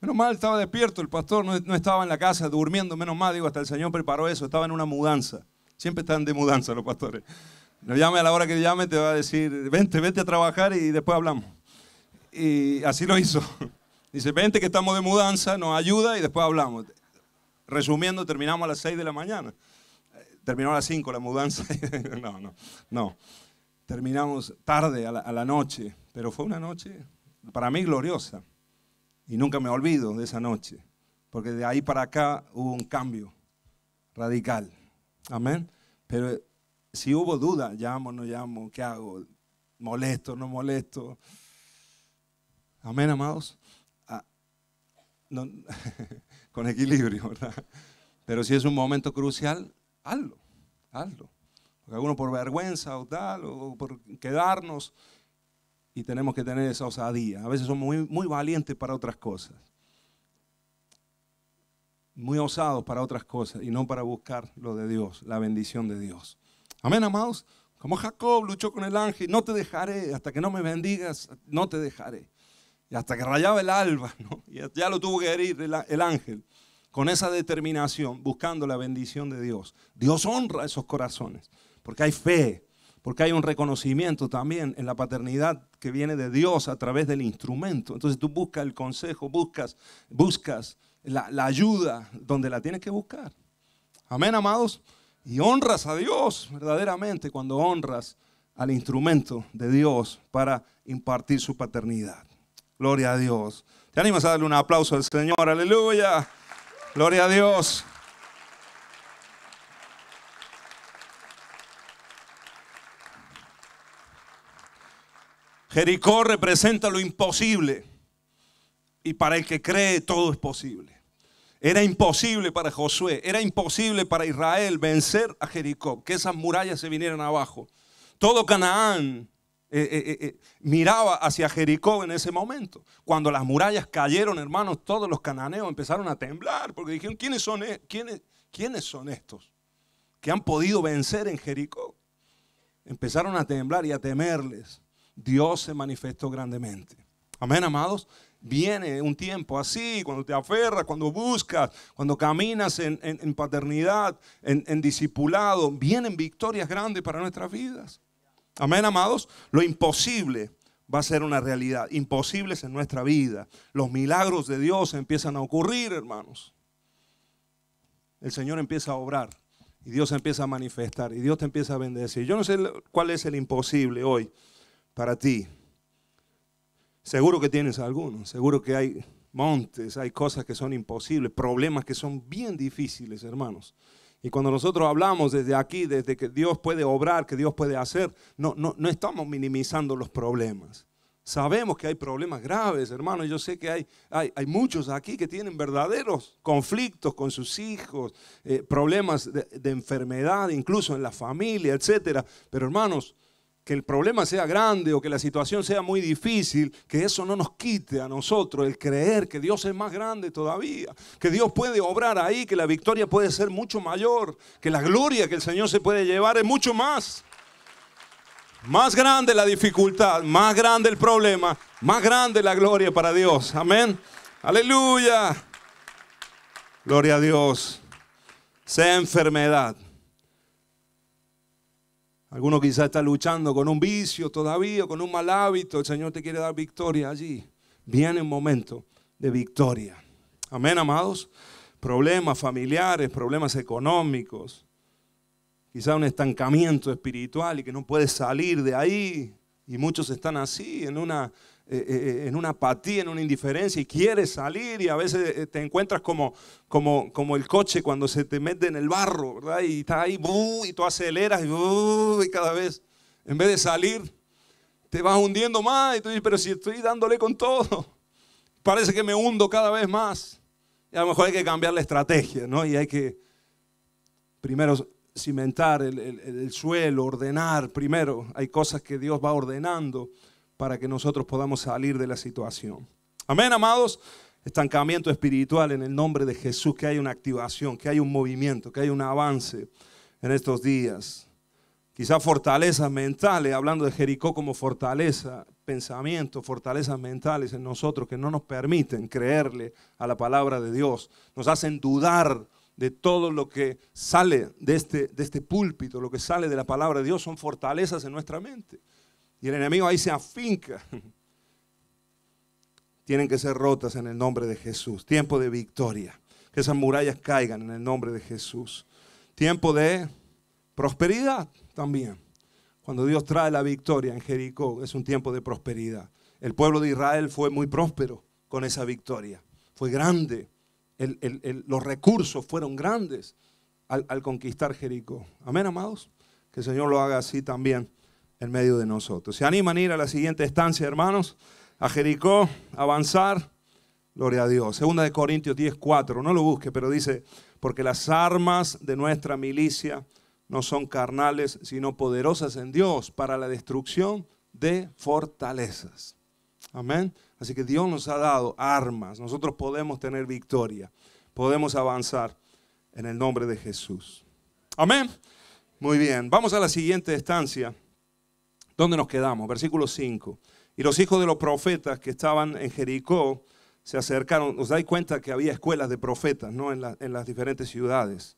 Menos mal estaba despierto, el pastor no, no, estaba en la casa durmiendo, menos mal, digo, hasta el Señor preparó eso, estaba en una mudanza. Siempre están de mudanza los pastores. No llame a la hora que llame, te va a decir, vente, vente a trabajar y después hablamos. Y así lo hizo. Dice, vente que estamos de mudanza, nos ayuda y después hablamos. Resumiendo, terminamos a las 6 de la mañana. Terminó a las 5 la mudanza. no, no, no. Terminamos tarde a la noche, pero fue una noche para mí gloriosa. Y nunca me olvido de esa noche, porque de ahí para acá hubo un cambio radical. Amén. Pero si hubo duda, llamo, no llamo, ¿qué hago? ¿Molesto, no molesto? Amén, amados. Ah, con equilibrio, ¿verdad? Pero si es un momento crucial, hazlo, hazlo. Porque algunos por vergüenza o tal, o por quedarnos, y tenemos que tener esa osadía. A veces somos muy, muy valientes para otras cosas muy osados para otras cosas y no para buscar lo de Dios, la bendición de Dios. Amén, amados. Como Jacob luchó con el ángel, no te dejaré hasta que no me bendigas, no te dejaré. Y hasta que rayaba el alba, y ya lo tuvo que herir el, ángel con esa determinación, buscando la bendición de Dios. Dios honra esos corazones, porque hay fe, porque hay un reconocimiento también en la paternidad que viene de Dios a través del instrumento. Entonces tú buscas el consejo, buscas, buscas la, la ayuda donde la tienes que buscar. Amén, amados. Y honras a Dios verdaderamente cuando honras al instrumento de Dios para impartir su paternidad. Gloria a Dios. ¿Te animas a darle un aplauso al Señor? Aleluya. Gloria a Dios. Jericó representa lo imposible y para el que cree todo es posible. Era imposible para Josué, era imposible para Israel vencer a Jericó, que esas murallas se vinieran abajo. Todo Canaán eh, eh, eh, miraba hacia Jericó en ese momento. Cuando las murallas cayeron, hermanos, todos los cananeos empezaron a temblar porque dijeron, ¿quiénes son, e-, quiénes, quiénes son estos que han podido vencer en Jericó? Empezaron a temblar y a temerles. Dios se manifestó grandemente. Amén, amados viene un tiempo así, cuando te aferras, cuando buscas, cuando caminas en, paternidad, en, en discipulado, vienen victorias grandes para nuestras vidas. Amén, amados. Lo imposible va a ser una realidad. Imposibles en nuestra vida. Los milagros de Dios empiezan a ocurrir, hermanos. El Señor empieza a obrar y Dios empieza a manifestar y Dios te empieza a bendecir. Yo no sé cuál es el imposible hoy para ti. Seguro que tienes algunos, seguro que hay montes, hay cosas que son imposibles, problemas que son bien difíciles, hermanos. Y cuando nosotros hablamos desde aquí, desde que Dios puede obrar, que Dios puede hacer, no, no, estamos minimizando los problemas. Sabemos que hay problemas graves, hermanos. Yo sé que hay, hay, muchos aquí que tienen verdaderos conflictos con sus hijos, eh, problemas de, de enfermedad, incluso en la familia, etc. Pero hermanos, que el problema sea grande o que la situación sea muy difícil, que eso no nos quite a nosotros el creer que Dios es más grande todavía, que Dios puede obrar ahí, que la victoria puede ser mucho mayor, que la gloria que el Señor se puede llevar es mucho más. Más grande la dificultad, más grande el problema, más grande la gloria para Dios. Amén. Aleluya. Gloria a Dios. Sea enfermedad, Alguno quizás está luchando con un vicio todavía, con un mal hábito. El Señor te quiere dar victoria allí. Viene un momento de victoria. Amén, amados. Problemas familiares, problemas económicos, quizás un estancamiento espiritual y que no puedes salir de ahí. Y muchos están así, en una eh, eh, eh, en una apatía, en una indiferencia y quieres salir y a veces te encuentras como, como, como el coche cuando se te mete en el barro, ¿verdad? Y está ahí y tú aceleras y, cada vez, en vez de salir, te vas hundiendo más y tú dices, pero si estoy dándole con todo, parece que me hundo cada vez más. Y a lo mejor hay que cambiar la estrategia, ¿no? Y hay que primero cimentar el, el, el, suelo, ordenar primero. Hay cosas que Dios va ordenando para que nosotros podamos salir de la situación. Amén, amados. Estancamiento espiritual en el nombre de Jesús, que hay una activación, que hay un movimiento, que hay un avance en estos días. Quizás fortalezas mentales, hablando de Jericó como fortaleza, Pensamiento, fortalezas mentales en nosotros que no nos permiten creerle a la palabra de Dios, nos hacen dudar de todo lo que sale de este, de este púlpito, lo que sale de la palabra de Dios, son fortalezas en nuestra mente. Y el enemigo ahí se afinca. Tienen que ser rotas en el nombre de Jesús. Tiempo de victoria. Que esas murallas caigan en el nombre de Jesús. Tiempo de prosperidad también. Cuando Dios trae la victoria en Jericó, es un tiempo de prosperidad. El pueblo de Israel fue muy próspero con esa victoria. Fue grande. los recursos fueron grandes al conquistar Jericó. Amén, amados. Que el Señor lo haga así también en medio de nosotros. ¿Se animan a ir a la siguiente estancia, hermanos? A Jericó, avanzar. Gloria a Dios. Segunda de Corintios 10, 4. No lo busque, pero dice, porque las armas de nuestra milicia no son carnales, sino poderosas en Dios para la destrucción de fortalezas. Amén. Así que Dios nos ha dado armas. Nosotros podemos tener victoria. Podemos avanzar en el nombre de Jesús. Amén. Muy bien. Vamos a la siguiente estancia. ¿Dónde nos quedamos? Versículo 5. Y los hijos de los profetas que estaban en Jericó se acercaron. Os dais cuenta que había escuelas de profetas ¿no? en, las diferentes ciudades.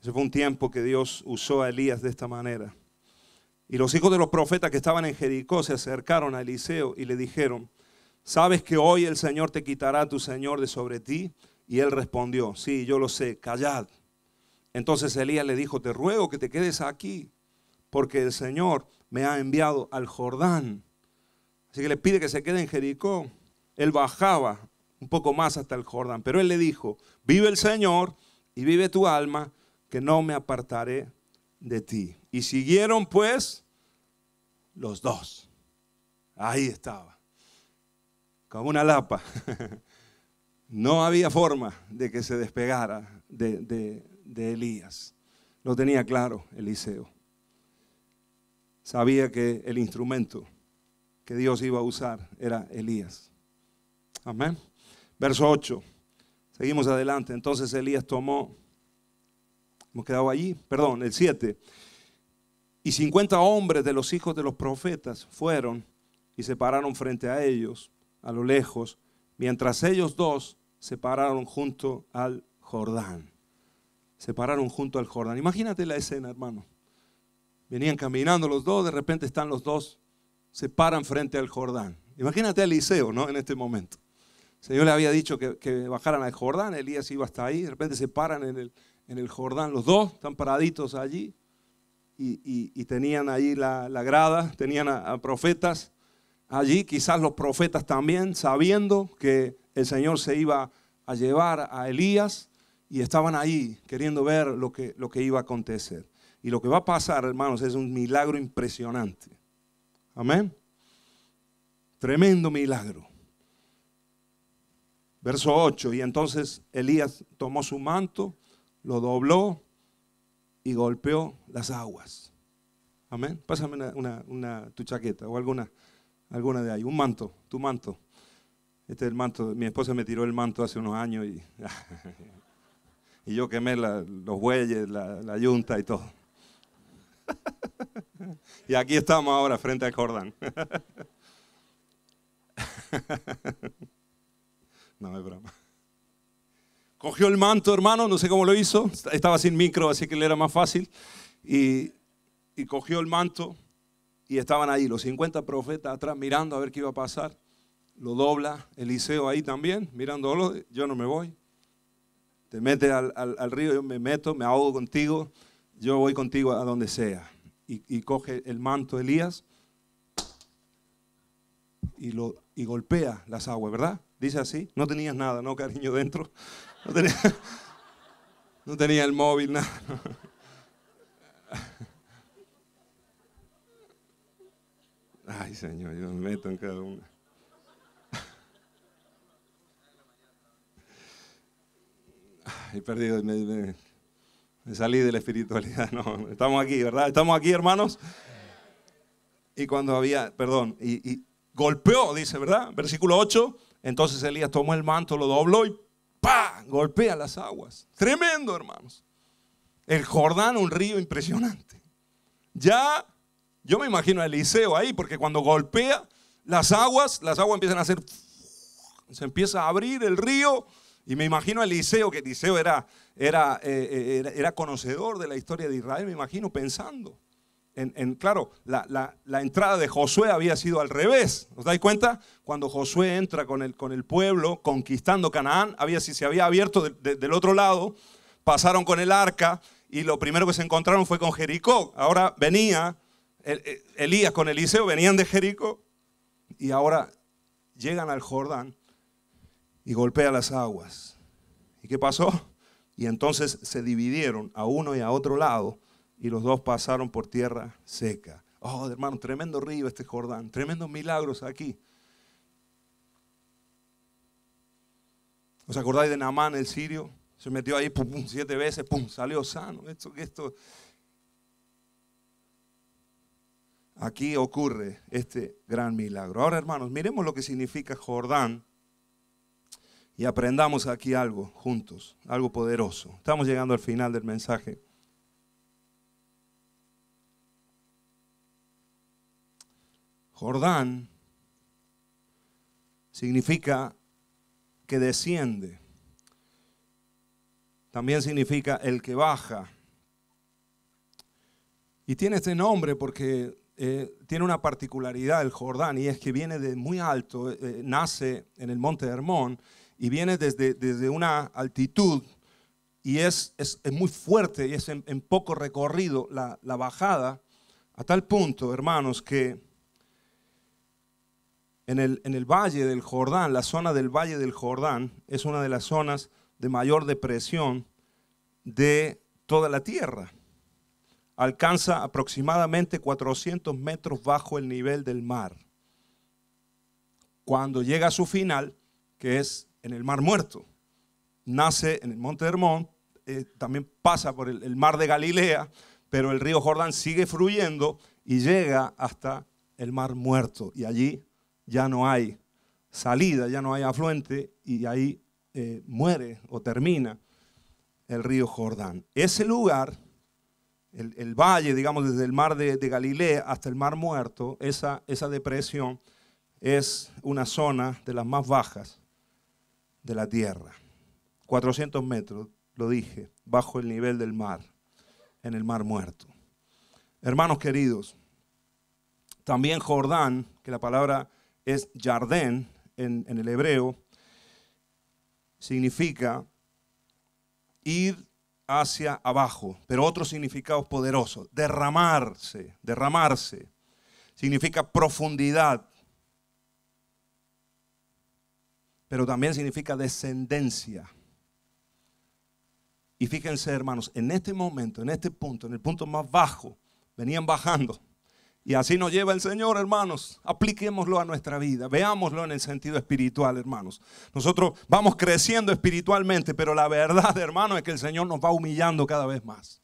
Ese fue un tiempo que Dios usó a Elías de esta manera. Y los hijos de los profetas que estaban en Jericó se acercaron a Eliseo y le dijeron, ¿sabes que hoy el Señor te quitará tu Señor de sobre ti? Y él respondió, sí, yo lo sé, callad. Entonces Elías le dijo, te ruego que te quedes aquí, porque el Señor me ha enviado al Jordán. Así que le pide que se quede en Jericó. Él bajaba un poco más hasta el Jordán, pero él le dijo, vive el Señor y vive tu alma, que no me apartaré de ti. Y siguieron pues los dos. Ahí estaba, como una lapa. No había forma de que se despegara de, Elías. Lo tenía claro Eliseo sabía que el instrumento que Dios iba a usar era Elías. Amén. Verso 8. Seguimos adelante. Entonces Elías tomó, hemos quedado allí, perdón, el 7. Y 50 hombres de los hijos de los profetas fueron y se pararon frente a ellos, a lo lejos, mientras ellos dos se pararon junto al Jordán. Se pararon junto al Jordán. Imagínate la escena, hermano. Venían caminando los dos, de repente están los dos, se paran frente al Jordán. Imagínate a Eliseo, ¿no? En este momento. El Señor le había dicho que, bajaran al Jordán, Elías iba hasta ahí, de repente se paran en el, en el Jordán, los dos están paraditos allí y, tenían ahí la, grada, tenían a, profetas allí, quizás los profetas también, sabiendo que el Señor se iba a llevar a Elías y estaban ahí queriendo ver lo que, lo que iba a acontecer. Y lo que va a pasar, hermanos, es un milagro impresionante. Amén. Tremendo milagro. Verso 8. Y entonces Elías tomó su manto, lo dobló y golpeó las aguas. Amén. Pásame una, tu chaqueta o alguna, alguna de ahí. Un manto, tu manto. Este es el manto. Mi esposa me tiró el manto hace unos años y, y yo quemé los bueyes, la, la yunta y todo. y aquí estamos ahora frente a Jordán. no broma. Cogió el manto, hermano, no sé cómo lo hizo. Estaba sin micro, así que le era más fácil. Y, cogió el manto y estaban ahí los 50 profetas atrás mirando a ver qué iba a pasar. Lo dobla Eliseo ahí también, mirándolo. Yo no me voy. Te metes al, al río, yo me meto, me ahogo contigo yo voy contigo a donde sea. Y, coge el manto de Elías y, lo, y golpea las aguas, ¿verdad? Dice así, no tenías nada, ¿no, cariño, dentro? No tenía, el móvil, nada. Ay, Señor, yo me meto en cada una. He perdido, me salí de la espiritualidad, no, estamos aquí, ¿verdad? Estamos aquí, hermanos. Y cuando había, perdón, y, golpeó, dice, ¿verdad? Versículo 8, entonces Elías tomó el manto, lo dobló y ¡pa! Golpea las aguas. Tremendo, hermanos. El Jordán, un río impresionante. Ya, yo me imagino a Eliseo ahí, porque cuando golpea las aguas, las aguas empiezan a hacer, se empieza a abrir el río y me imagino a Eliseo, que Eliseo era, eh, eh, era, era, conocedor de la historia de Israel, me imagino pensando. En, claro, la, entrada de Josué había sido al revés. ¿Os dais cuenta? Cuando Josué entra con el, con el pueblo conquistando Canaán, había, si se había abierto del otro lado, pasaron con el arca y lo primero que se encontraron fue con Jericó. Ahora venía Elías con Eliseo, venían de Jericó y ahora llegan al Jordán y golpea las aguas. ¿Y qué pasó? Y entonces se dividieron a uno y a otro lado y los dos pasaron por tierra seca. Oh, hermano, tremendo río este Jordán, tremendos milagros aquí. ¿Os acordáis de Naamán el sirio? Se metió ahí pum, pum, siete veces, pum, salió sano. Esto, esto. Aquí ocurre este gran milagro. Ahora, hermanos, miremos lo que significa Jordán y aprendamos aquí algo juntos, algo poderoso. Estamos llegando al final del mensaje. Jordán significa que desciende. También significa el que baja. Y tiene este nombre porque eh, tiene una particularidad el Jordán y es que viene de muy alto, eh, eh, nace en el monte de Hermón y viene desde, desde una altitud y es, muy fuerte y es en, poco recorrido la, bajada, a tal punto, hermanos, que... En el, en el, valle del Jordán, la zona del valle del Jordán es una de las zonas de mayor depresión de toda la tierra. Alcanza aproximadamente 400 metros bajo el nivel del mar. Cuando llega a su final, que es en el Mar Muerto. Nace en el Monte Hermón, eh, también pasa por el, Mar de Galilea, pero el río Jordán sigue fluyendo y llega hasta el Mar Muerto. Y allí ya no hay salida, ya no hay afluente y ahí eh, muere o termina el río Jordán. Ese lugar, el, valle, digamos, desde el mar de, Galilea hasta el mar muerto, esa, esa depresión es una zona de las más bajas de la tierra. 400 metros, lo dije, bajo el nivel del mar, en el mar muerto. Hermanos queridos, también Jordán, que la palabra es Jardén en, el hebreo, significa ir hacia abajo, pero otro significado poderoso, derramarse, derramarse, significa profundidad, pero también significa descendencia. Y fíjense, hermanos, en este momento, en este punto, en el punto más bajo, venían bajando. Y así nos lleva el Señor, hermanos. Apliquémoslo a nuestra vida. Veámoslo en el sentido espiritual, hermanos. Nosotros vamos creciendo espiritualmente, pero la verdad, hermanos, es que el Señor nos va humillando cada vez más.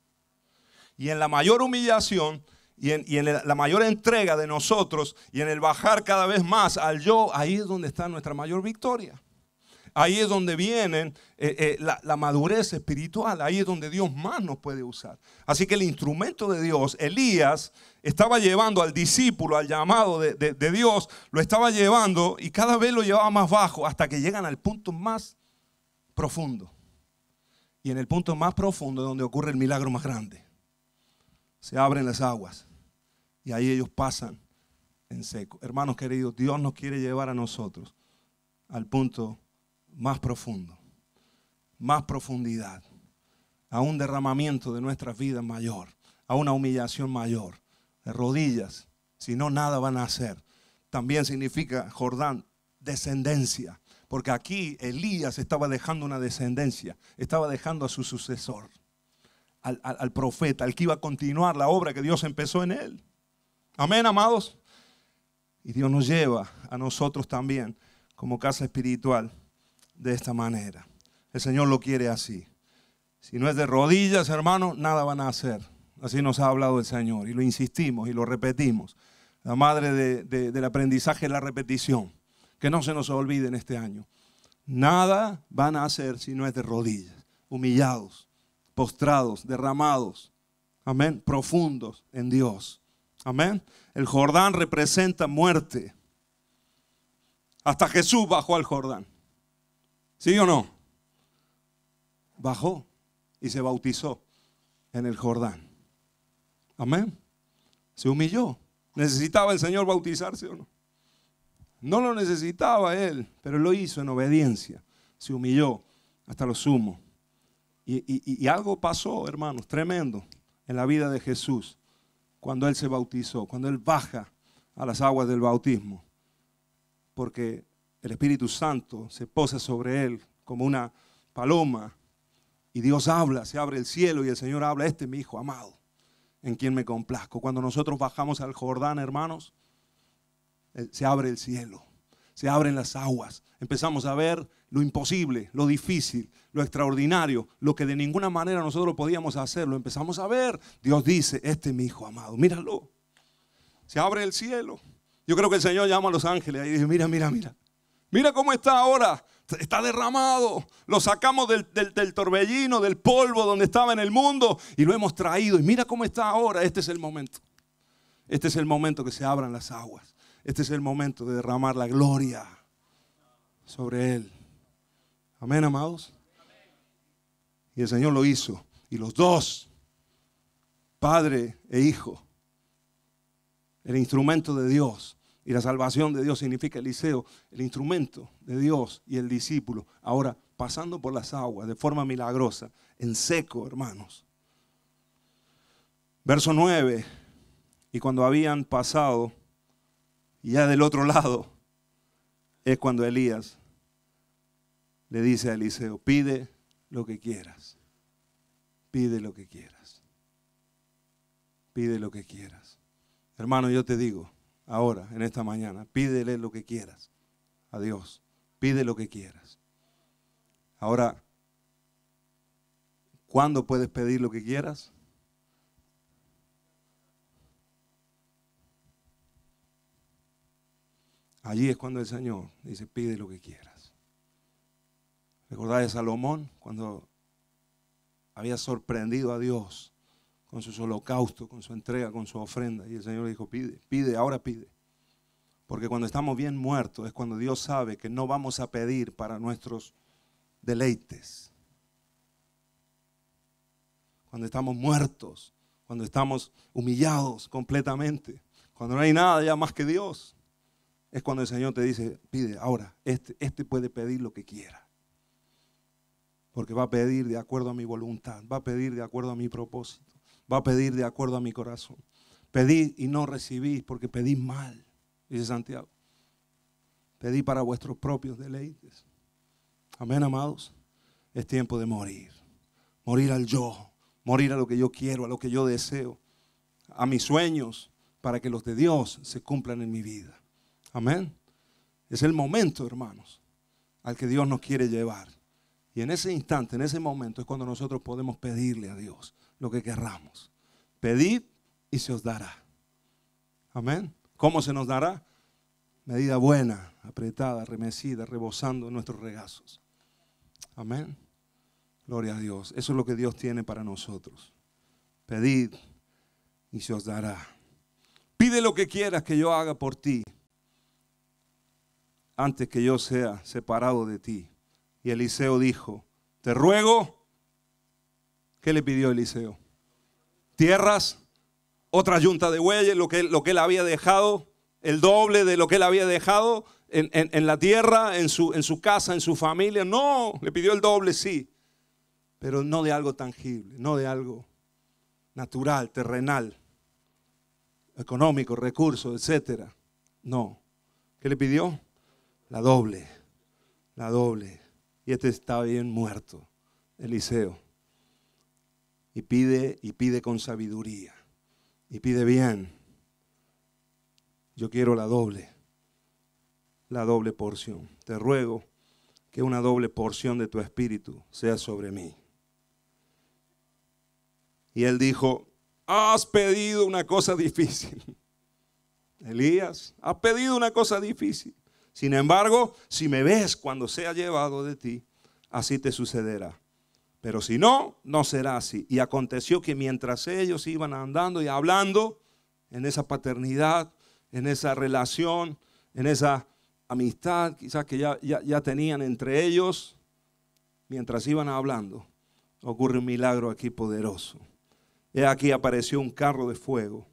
Y en la mayor humillación, y en, la mayor entrega de nosotros y en el bajar cada vez más al yo, ahí es donde está nuestra mayor victoria. Ahí es donde viene eh, eh, la, madurez espiritual, ahí es donde Dios más nos puede usar. Así que el instrumento de Dios, Elías, estaba llevando al discípulo, al llamado de, de Dios, lo estaba llevando y cada vez lo llevaba más bajo hasta que llegan al punto más profundo. Y en el punto más profundo es donde ocurre el milagro más grande. Se abren las aguas y ahí ellos pasan en seco. Hermanos queridos, Dios nos quiere llevar a nosotros al punto más profundo, más profundidad, a un derramamiento de nuestras vidas mayor, a una humillación mayor, de rodillas, si no nada van a hacer. También significa Jordán, descendencia, porque aquí Elías estaba dejando una descendencia, estaba dejando a su sucesor, al, al profeta, al que iba a continuar la obra que Dios empezó en él. Amén, amados. Y Dios nos lleva a nosotros también como casa espiritual de esta manera. El Señor lo quiere así. Si no es de rodillas, hermano, nada van a hacer. Así nos ha hablado el Señor y lo insistimos y lo repetimos. La madre del aprendizaje es la repetición. Que no se nos olvide en este año. Nada van a hacer si no es de rodillas, humillados, postrados, derramados, amén, profundos en Dios. Amén. El Jordán representa muerte. Hasta Jesús bajó al Jordán. ¿Sí o no? Bajó y se bautizó en el Jordán. Amén. Se humilló. ¿Necesitaba el Señor bautizarse o no? No lo necesitaba él, pero lo hizo en obediencia. Se humilló hasta lo sumo. Y, algo pasó, hermanos, tremendo en la vida de Jesús cuando Él se bautizó, cuando Él baja a las aguas del bautismo, porque el Espíritu Santo se posa sobre Él como una paloma y Dios habla, se abre el cielo y el Señor habla, este es mi Hijo amado, en quien me complazco. Cuando nosotros bajamos al Jordán, hermanos, eh, se abre el cielo se abren las aguas. Empezamos a ver lo imposible, lo difícil, lo extraordinario, lo que de ninguna manera nosotros podíamos hacer, lo empezamos a ver. Dios dice, este es mi hijo amado, míralo. Se abre el cielo. Yo creo que el Señor llama a los ángeles y dice, mira, mira, mira. Mira cómo está ahora. Está derramado. Lo sacamos del, del, torbellino, del polvo donde estaba en el mundo y lo hemos traído. Y mira cómo está ahora. Este es el momento. Este es el momento que se abran las aguas. Este es el momento de derramar la gloria sobre Él. Amén, amados. Y el Señor lo hizo. Y los dos, Padre e Hijo, el instrumento de Dios. Y la salvación de Dios significa Eliseo, el instrumento de Dios y el discípulo. Ahora, pasando por las aguas de forma milagrosa, en seco, hermanos. Verso 9. Y cuando habían pasado y ya del otro lado es cuando Elías le dice a Eliseo, pide lo que quieras, pide lo que quieras, pide lo que quieras. Hermano, yo te digo, ahora, en esta mañana, pídele lo que quieras a Dios, pide lo que quieras. Ahora, ¿cuándo puedes pedir lo que quieras? Allí es cuando el Señor dice, pide lo que quieras. ¿Recordáis a Salomón cuando había sorprendido a Dios con su holocausto, con su entrega, con su ofrenda. Y el Señor le dijo, pide, pide, ahora pide. Porque cuando estamos bien muertos es cuando Dios sabe que no vamos a pedir para nuestros deleites. Cuando estamos muertos, cuando estamos humillados completamente, cuando no hay nada ya más que Dios es cuando el Señor te dice, pide ahora, este, este puede pedir lo que quiera. Porque va a pedir de acuerdo a mi voluntad, va a pedir de acuerdo a mi propósito, va a pedir de acuerdo a mi corazón. Pedí y no recibís porque pedí mal, dice Santiago. Pedí para vuestros propios deleites. Amén, amados. Es tiempo de morir. Morir al yo, morir a lo que yo quiero, a lo que yo deseo, a mis sueños, para que los de Dios se cumplan en mi vida. Amén. Es el momento, hermanos, al que Dios nos quiere llevar. Y en ese instante, en ese momento, es cuando nosotros podemos pedirle a Dios lo que querramos. Pedid y se os dará. Amén. ¿Cómo se nos dará? Medida buena, apretada, remecida, rebosando nuestros regazos. Amén. Gloria a Dios. Eso es lo que Dios tiene para nosotros. Pedid y se os dará. Pide lo que quieras que yo haga por ti antes que yo sea separado de ti. Y Eliseo dijo, te ruego, ¿qué le pidió Eliseo? Tierras, otra yunta de bueyes, lo que, lo que él había dejado, el doble de lo que él había dejado en, la tierra, en su, en su casa, en su familia. No, le pidió el doble, sí, pero no de algo tangible, no de algo natural, terrenal, económico, recursos, etc. No. ¿Qué le pidió? la doble, la doble. Y este está bien muerto, Eliseo. Y pide, y pide con sabiduría. Y pide bien. Yo quiero la doble, la doble porción. Te ruego que una doble porción de tu espíritu sea sobre mí. Y él dijo, has pedido una cosa difícil. Elías, has pedido una cosa difícil. Sin embargo, si me ves cuando sea llevado de ti, así te sucederá. Pero si no, no será así. Y aconteció que mientras ellos iban andando y hablando en esa paternidad, en esa relación, en esa amistad quizás que ya, ya tenían entre ellos, mientras iban hablando, ocurre un milagro aquí poderoso. He aquí apareció un carro de fuego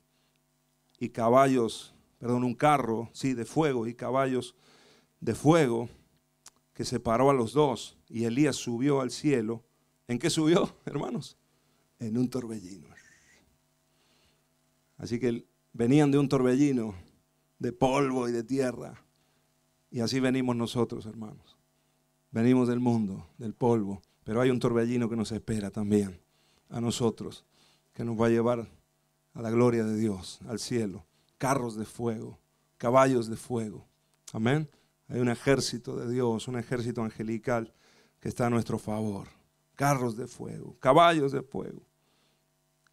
y caballos, perdón, un carro, sí, de fuego y caballos de fuego que separó a los dos y Elías subió al cielo. ¿En qué subió, hermanos? En un torbellino. Así que venían de un torbellino de polvo y de tierra. Y así venimos nosotros, hermanos. Venimos del mundo, del polvo. Pero hay un torbellino que nos espera también, a nosotros, que nos va a llevar a la gloria de Dios, al cielo. Carros de fuego, caballos de fuego. Amén. Hay un ejército de Dios, un ejército angelical que está a nuestro favor. Carros de fuego, caballos de fuego.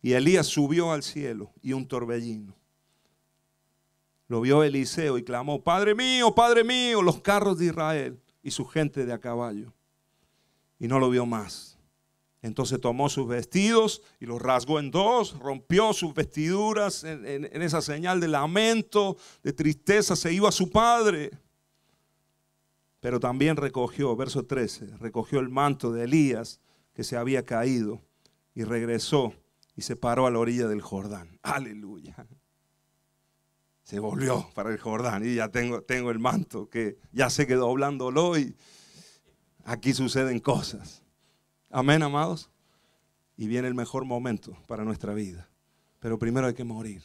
Y Elías subió al cielo y un torbellino. Lo vio Eliseo y clamó, Padre mío, Padre mío, los carros de Israel y su gente de a caballo. Y no lo vio más. Entonces tomó sus vestidos y los rasgó en dos, rompió sus vestiduras en, esa señal de lamento, de tristeza, se iba a su padre pero también recogió, verso 13, recogió el manto de Elías que se había caído y regresó y se paró a la orilla del Jordán. Aleluya. Se volvió para el Jordán y ya tengo, el manto que ya se quedó doblándolo y aquí suceden cosas. Amén, amados. Y viene el mejor momento para nuestra vida. Pero primero hay que morir.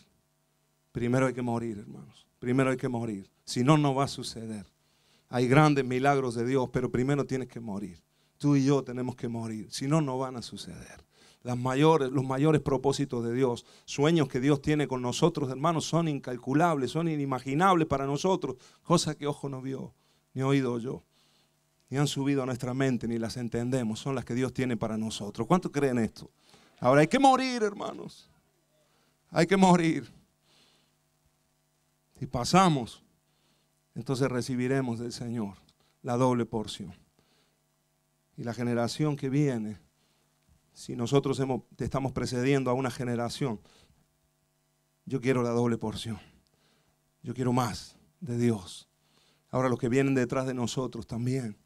Primero hay que morir, hermanos. Primero hay que morir. Si no, no va a suceder. Hay grandes milagros de Dios, pero primero tienes que morir. Tú y yo tenemos que morir, si no, no van a suceder. mayores, los mayores propósitos de Dios, sueños que Dios tiene con nosotros, hermanos, son incalculables, son inimaginables para nosotros, cosas que ojo no vio, ni oído yo, ni han subido a nuestra mente, ni las entendemos, son las que Dios tiene para nosotros. ¿Cuántos creen esto? Ahora hay que morir, hermanos. Hay que morir. y pasamos entonces recibiremos del Señor la doble porción. Y la generación que viene, si nosotros te estamos precediendo a una generación, yo quiero la doble porción. Yo quiero más de Dios. Ahora los que vienen detrás de nosotros también.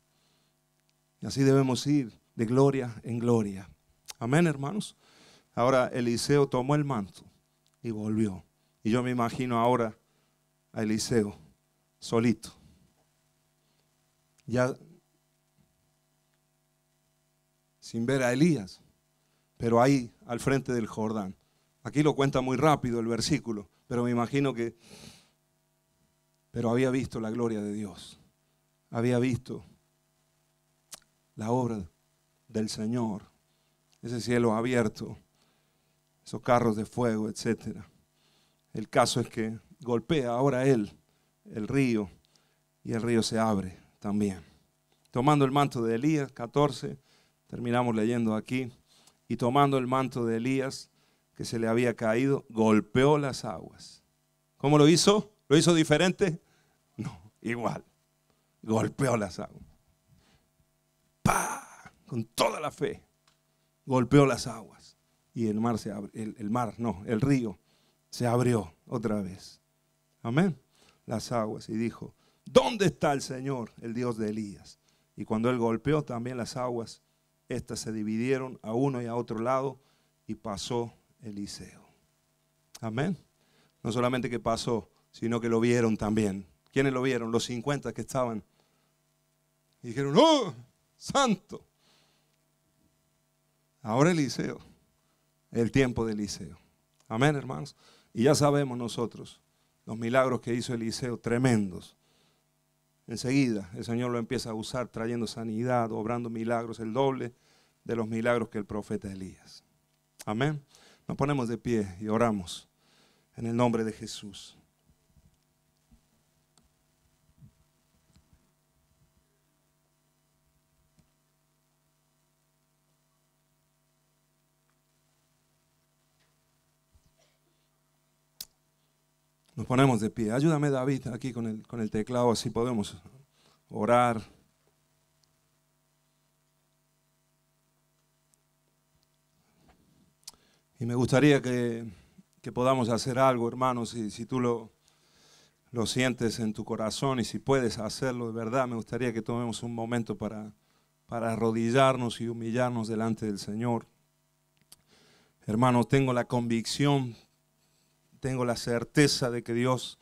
Y así debemos ir de gloria en gloria. Amén, hermanos. Ahora Eliseo tomó el manto y volvió. Y yo me imagino ahora a Eliseo solito. Ya sin ver a Elías, pero ahí al frente del Jordán. Aquí lo cuenta muy rápido el versículo, pero me imagino que pero había visto la gloria de Dios. Había visto la obra del Señor. Ese cielo abierto, esos carros de fuego, etcétera. El caso es que golpea ahora él el río y el río se abre también. Tomando el manto de Elías, 14, terminamos leyendo aquí, y tomando el manto de Elías que se le había caído, golpeó las aguas. ¿Cómo lo hizo? ¿Lo hizo diferente? No, igual. Golpeó las aguas. ¡Pah! Con toda la fe. Golpeó las aguas. Y el mar se abrió. el mar, no, el río se abrió otra vez. Amén las aguas y dijo, ¿dónde está el Señor, el Dios de Elías? Y cuando él golpeó también las aguas, éstas se dividieron a uno y a otro lado y pasó Eliseo. Amén. No solamente que pasó, sino que lo vieron también. ¿Quiénes lo vieron? Los 50 que estaban. Y dijeron, ¡oh, santo! Ahora Eliseo, el tiempo de Eliseo. Amén, hermanos. Y ya sabemos nosotros los milagros que hizo Eliseo, tremendos. Enseguida el Señor lo empieza a usar trayendo sanidad, obrando milagros, el doble de los milagros que el profeta Elías. Amén. Nos ponemos de pie y oramos en el nombre de Jesús. Nos ponemos de pie. Ayúdame David aquí con el, con el teclado, así podemos orar. Y me gustaría que, podamos hacer algo, hermanos, si, si tú lo, lo sientes en tu corazón y si puedes hacerlo de verdad, me gustaría que tomemos un momento para, para arrodillarnos y humillarnos delante del Señor. Hermano, tengo la convicción tengo la certeza de que Dios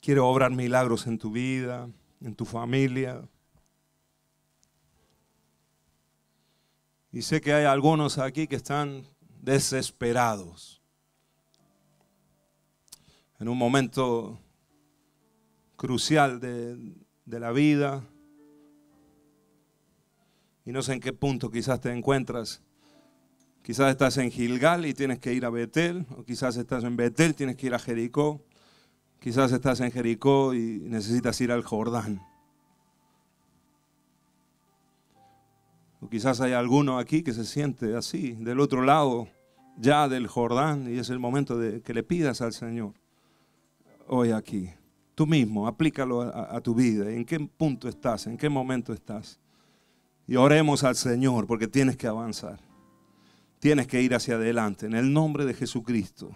quiere obrar milagros en tu vida, en tu familia. Y sé que hay algunos aquí que están desesperados. En un momento crucial de, la vida. Y no sé en qué punto quizás te encuentras Quizás estás en Gilgal y tienes que ir a Betel, o quizás estás en Betel, tienes que ir a Jericó, quizás estás en Jericó y necesitas ir al Jordán. O quizás hay alguno aquí que se siente así, del otro lado ya del Jordán, y es el momento de que le pidas al Señor hoy aquí. Tú mismo, aplícalo a, a tu vida. ¿En qué punto estás? ¿En qué momento estás? Y oremos al Señor porque tienes que avanzar. Tienes que ir hacia adelante en el nombre de Jesucristo.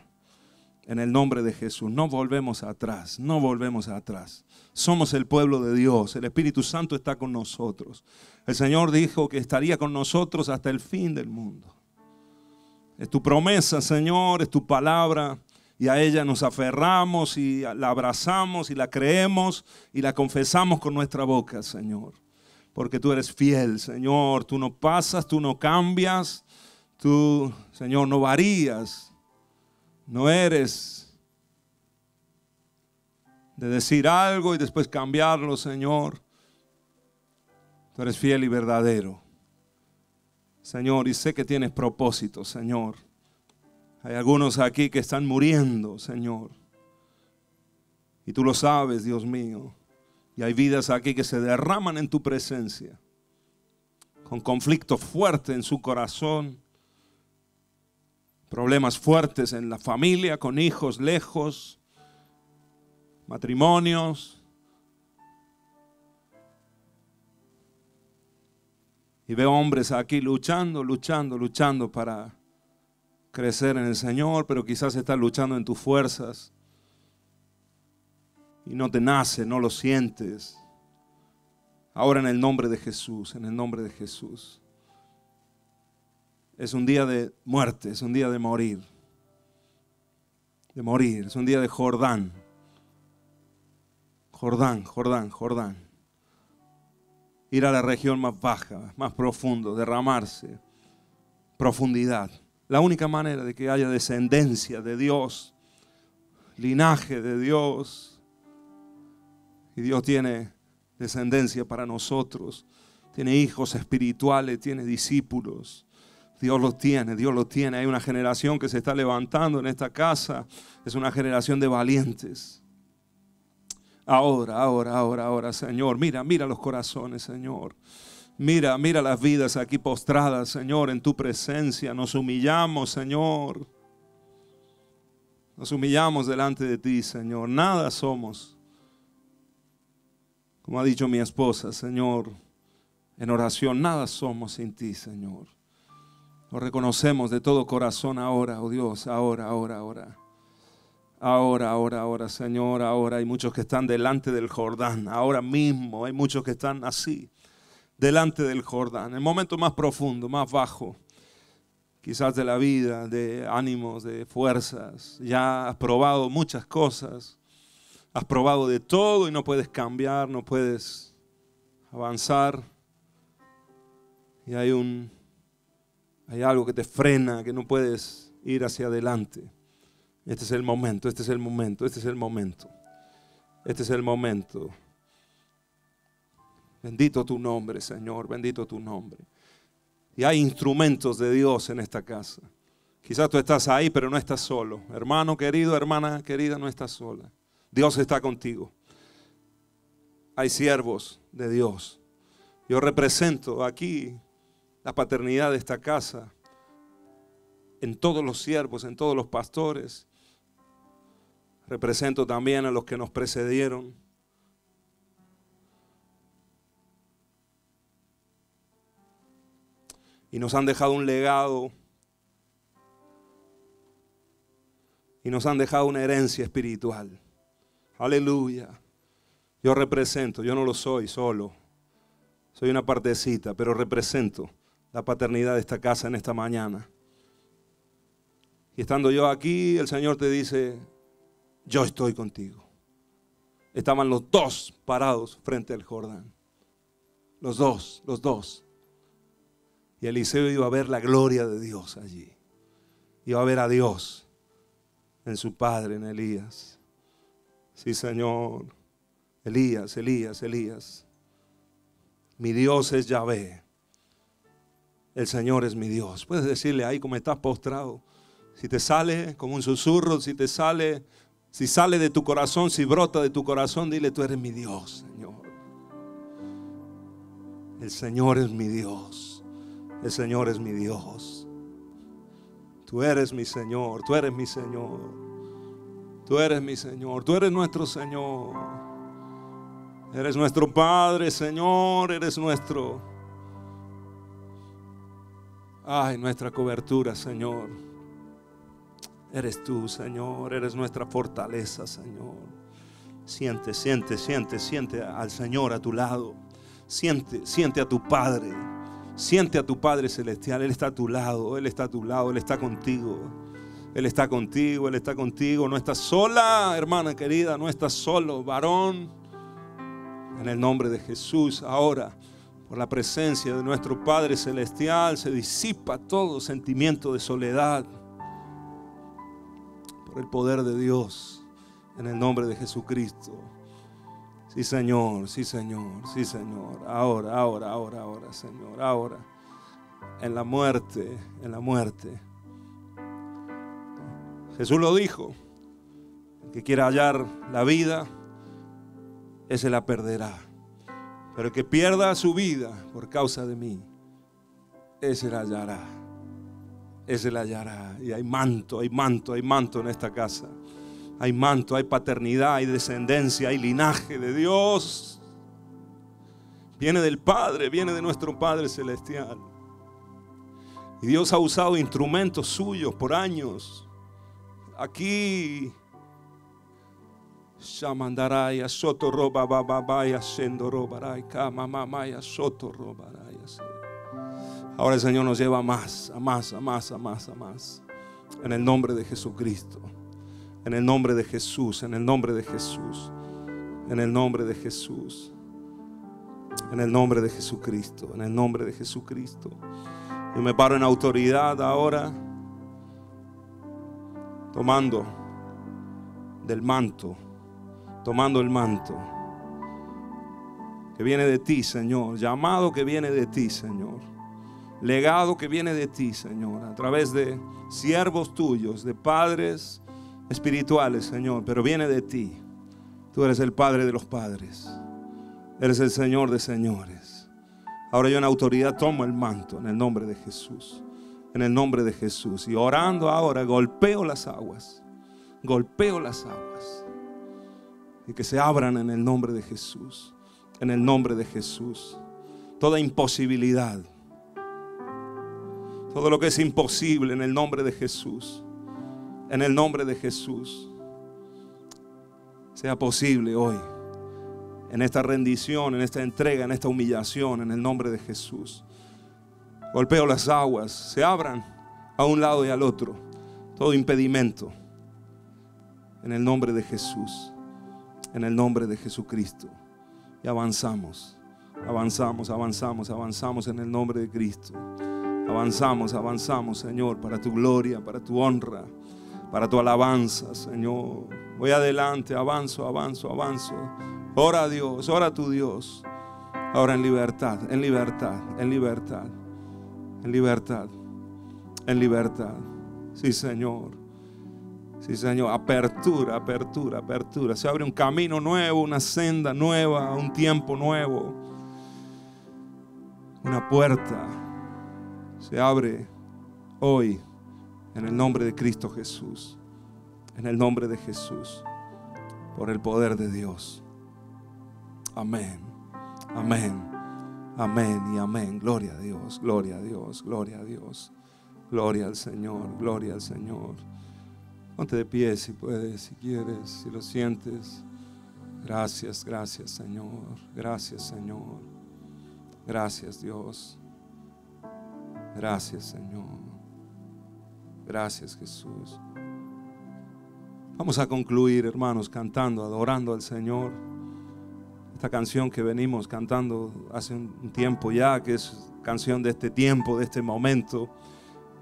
En el nombre de Jesús. No volvemos atrás, no volvemos atrás. Somos el pueblo de Dios. El Espíritu Santo está con nosotros. El Señor dijo que estaría con nosotros hasta el fin del mundo. Es tu promesa, Señor, es tu palabra. Y a ella nos aferramos y la abrazamos y la creemos y la confesamos con nuestra boca, Señor. Porque tú eres fiel, Señor. Tú no pasas, tú no cambias. Tú, Señor, no varías, no eres de decir algo y después cambiarlo, Señor. Tú eres fiel y verdadero, Señor, y sé que tienes propósito, Señor. Hay algunos aquí que están muriendo, Señor. Y tú lo sabes, Dios mío. Y hay vidas aquí que se derraman en tu presencia, con conflicto fuerte en su corazón problemas fuertes en la familia, con hijos lejos, matrimonios. Y veo hombres aquí luchando, luchando, luchando para crecer en el Señor, pero quizás estás luchando en tus fuerzas y no te nace, no lo sientes. Ahora en el nombre de Jesús, en el nombre de Jesús es un día de muerte, es un día de morir, de morir, es un día de Jordán. Jordán, Jordán, Jordán. Ir a la región más baja, más profundo, derramarse, profundidad. La única manera de que haya descendencia de Dios, linaje de Dios, y Dios tiene descendencia para nosotros, tiene hijos espirituales, tiene discípulos. Dios lo tiene, Dios lo tiene. Hay una generación que se está levantando en esta casa. Es una generación de valientes. Ahora, ahora, ahora, ahora, Señor. Mira, mira los corazones, Señor. Mira, mira las vidas aquí postradas, Señor, en tu presencia. Nos humillamos, Señor. Nos humillamos delante de ti, Señor. Nada somos. Como ha dicho mi esposa, Señor, en oración, nada somos sin ti, Señor. Lo reconocemos de todo corazón ahora, oh Dios, ahora, ahora, ahora. Ahora, ahora, ahora, Señor, ahora hay muchos que están delante del Jordán, ahora mismo hay muchos que están así, delante del Jordán, el momento más profundo, más bajo, quizás de la vida, de ánimos, de fuerzas. Ya has probado muchas cosas, has probado de todo y no puedes cambiar, no puedes avanzar. Y hay un hay algo que te frena, que no puedes ir hacia adelante. Este es el momento, este es el momento, este es el momento. Este es el momento. Bendito tu nombre, Señor, bendito tu nombre. Y hay instrumentos de Dios en esta casa. Quizás tú estás ahí, pero no estás solo. Hermano querido, hermana querida, no estás sola. Dios está contigo. Hay siervos de Dios. Yo represento aquí la paternidad de esta casa, en todos los siervos, en todos los pastores. Represento también a los que nos precedieron. Y nos han dejado un legado. Y nos han dejado una herencia espiritual. Aleluya. Yo represento, yo no lo soy solo. Soy una partecita, pero represento la paternidad de esta casa en esta mañana. Y estando yo aquí, el Señor te dice, yo estoy contigo. Estaban los dos parados frente al Jordán. Los dos, los dos. Y Eliseo iba a ver la gloria de Dios allí. Iba a ver a Dios en su padre, en Elías. Sí, Señor. Elías, Elías, Elías. Mi Dios es Yahvé el Señor es mi Dios. Puedes decirle ahí como estás postrado. Si te sale como un susurro, si te sale, si sale de tu corazón, si brota de tu corazón, dile, tú eres mi Dios, Señor. El Señor es mi Dios. El Señor es mi Dios. Tú eres mi Señor, tú eres mi Señor. Tú eres mi Señor, tú eres nuestro Señor. Eres nuestro Padre, Señor, eres nuestro Ay, nuestra cobertura, Señor. Eres tú, Señor. Eres nuestra fortaleza, Señor. Siente, siente, siente, siente al Señor a tu lado. Siente, siente a tu Padre. Siente a tu Padre Celestial. Él está a tu lado. Él está a tu lado. Él está contigo. Él está contigo. Él está contigo. No estás sola, hermana querida. No estás solo, varón. En el nombre de Jesús, ahora por la presencia de nuestro Padre Celestial, se disipa todo sentimiento de soledad por el poder de Dios en el nombre de Jesucristo. Sí, Señor, sí, Señor, sí, Señor. Ahora, ahora, ahora, ahora, Señor, ahora. En la muerte, en la muerte. Jesús lo dijo. El que quiera hallar la vida, ese la perderá. Pero el que pierda su vida por causa de mí, ese la hallará. Ese la hallará. Y hay manto, hay manto, hay manto en esta casa. Hay manto, hay paternidad, hay descendencia, hay linaje de Dios. Viene del Padre, viene de nuestro Padre Celestial. Y Dios ha usado instrumentos suyos por años. Aquí a soto roba baya sendo a soto roba Ahora el Señor nos lleva más, a más, a más, a más, a más. En el nombre de Jesucristo. En el nombre de Jesús, en el nombre de Jesús. En el nombre de Jesús. En el nombre de Jesucristo, en el nombre de Jesucristo. Yo me paro en autoridad ahora, tomando del manto tomando el manto que viene de ti, Señor, llamado que viene de ti, Señor, legado que viene de ti, Señor, a través de siervos tuyos, de padres espirituales, Señor, pero viene de ti. Tú eres el Padre de los padres, eres el Señor de señores. Ahora yo en autoridad tomo el manto en el nombre de Jesús, en el nombre de Jesús. Y orando ahora, golpeo las aguas, golpeo las aguas y que se abran en el nombre de Jesús, en el nombre de Jesús. Toda imposibilidad, todo lo que es imposible en el nombre de Jesús, en el nombre de Jesús, sea posible hoy, en esta rendición, en esta entrega, en esta humillación, en el nombre de Jesús. Golpeo las aguas, se abran a un lado y al otro, todo impedimento, en el nombre de Jesús en el nombre de Jesucristo. Y avanzamos, avanzamos, avanzamos, avanzamos en el nombre de Cristo. Avanzamos, avanzamos, Señor, para tu gloria, para tu honra, para tu alabanza, Señor. Voy adelante, avanzo, avanzo, avanzo. Ora a Dios, ora a tu Dios. Ahora en libertad, en libertad, en libertad, en libertad, en libertad. Sí, Señor. Sí, Señor, apertura, apertura, apertura. Se abre un camino nuevo, una senda nueva, un tiempo nuevo. Una puerta se abre hoy en el nombre de Cristo Jesús. En el nombre de Jesús. Por el poder de Dios. Amén. Amén. Amén y amén. Gloria a Dios, gloria a Dios, gloria a Dios. Gloria al Señor, gloria al Señor. Ponte de pie si puedes, si quieres, si lo sientes. Gracias, gracias Señor. Gracias Señor. Gracias Dios. Gracias Señor. Gracias Jesús. Vamos a concluir, hermanos, cantando, adorando al Señor. Esta canción que venimos cantando hace un tiempo ya, que es canción de este tiempo, de este momento,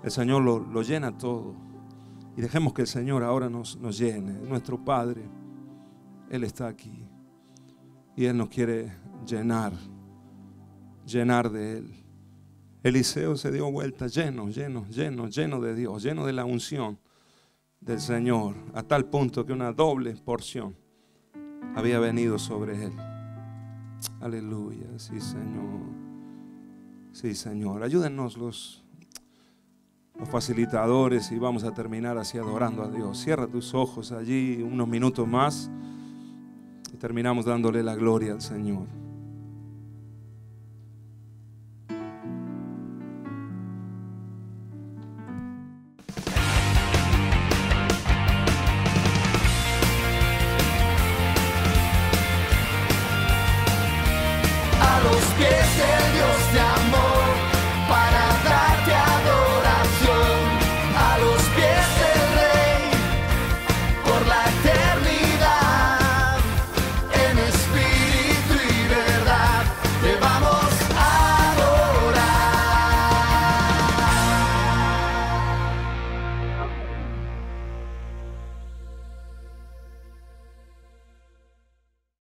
el Señor lo, llena todo. Y dejemos que el Señor ahora nos, llene. Nuestro Padre, Él está aquí. Y Él nos quiere llenar, llenar de Él. Eliseo se dio vuelta lleno, lleno, lleno, lleno de Dios, lleno de la unción del Señor, a tal punto que una doble porción había venido sobre él. Aleluya, sí Señor, sí Señor. Ayúdennos los los facilitadores y vamos a terminar así adorando a Dios. Cierra tus ojos allí unos minutos más y terminamos dándole la gloria al Señor.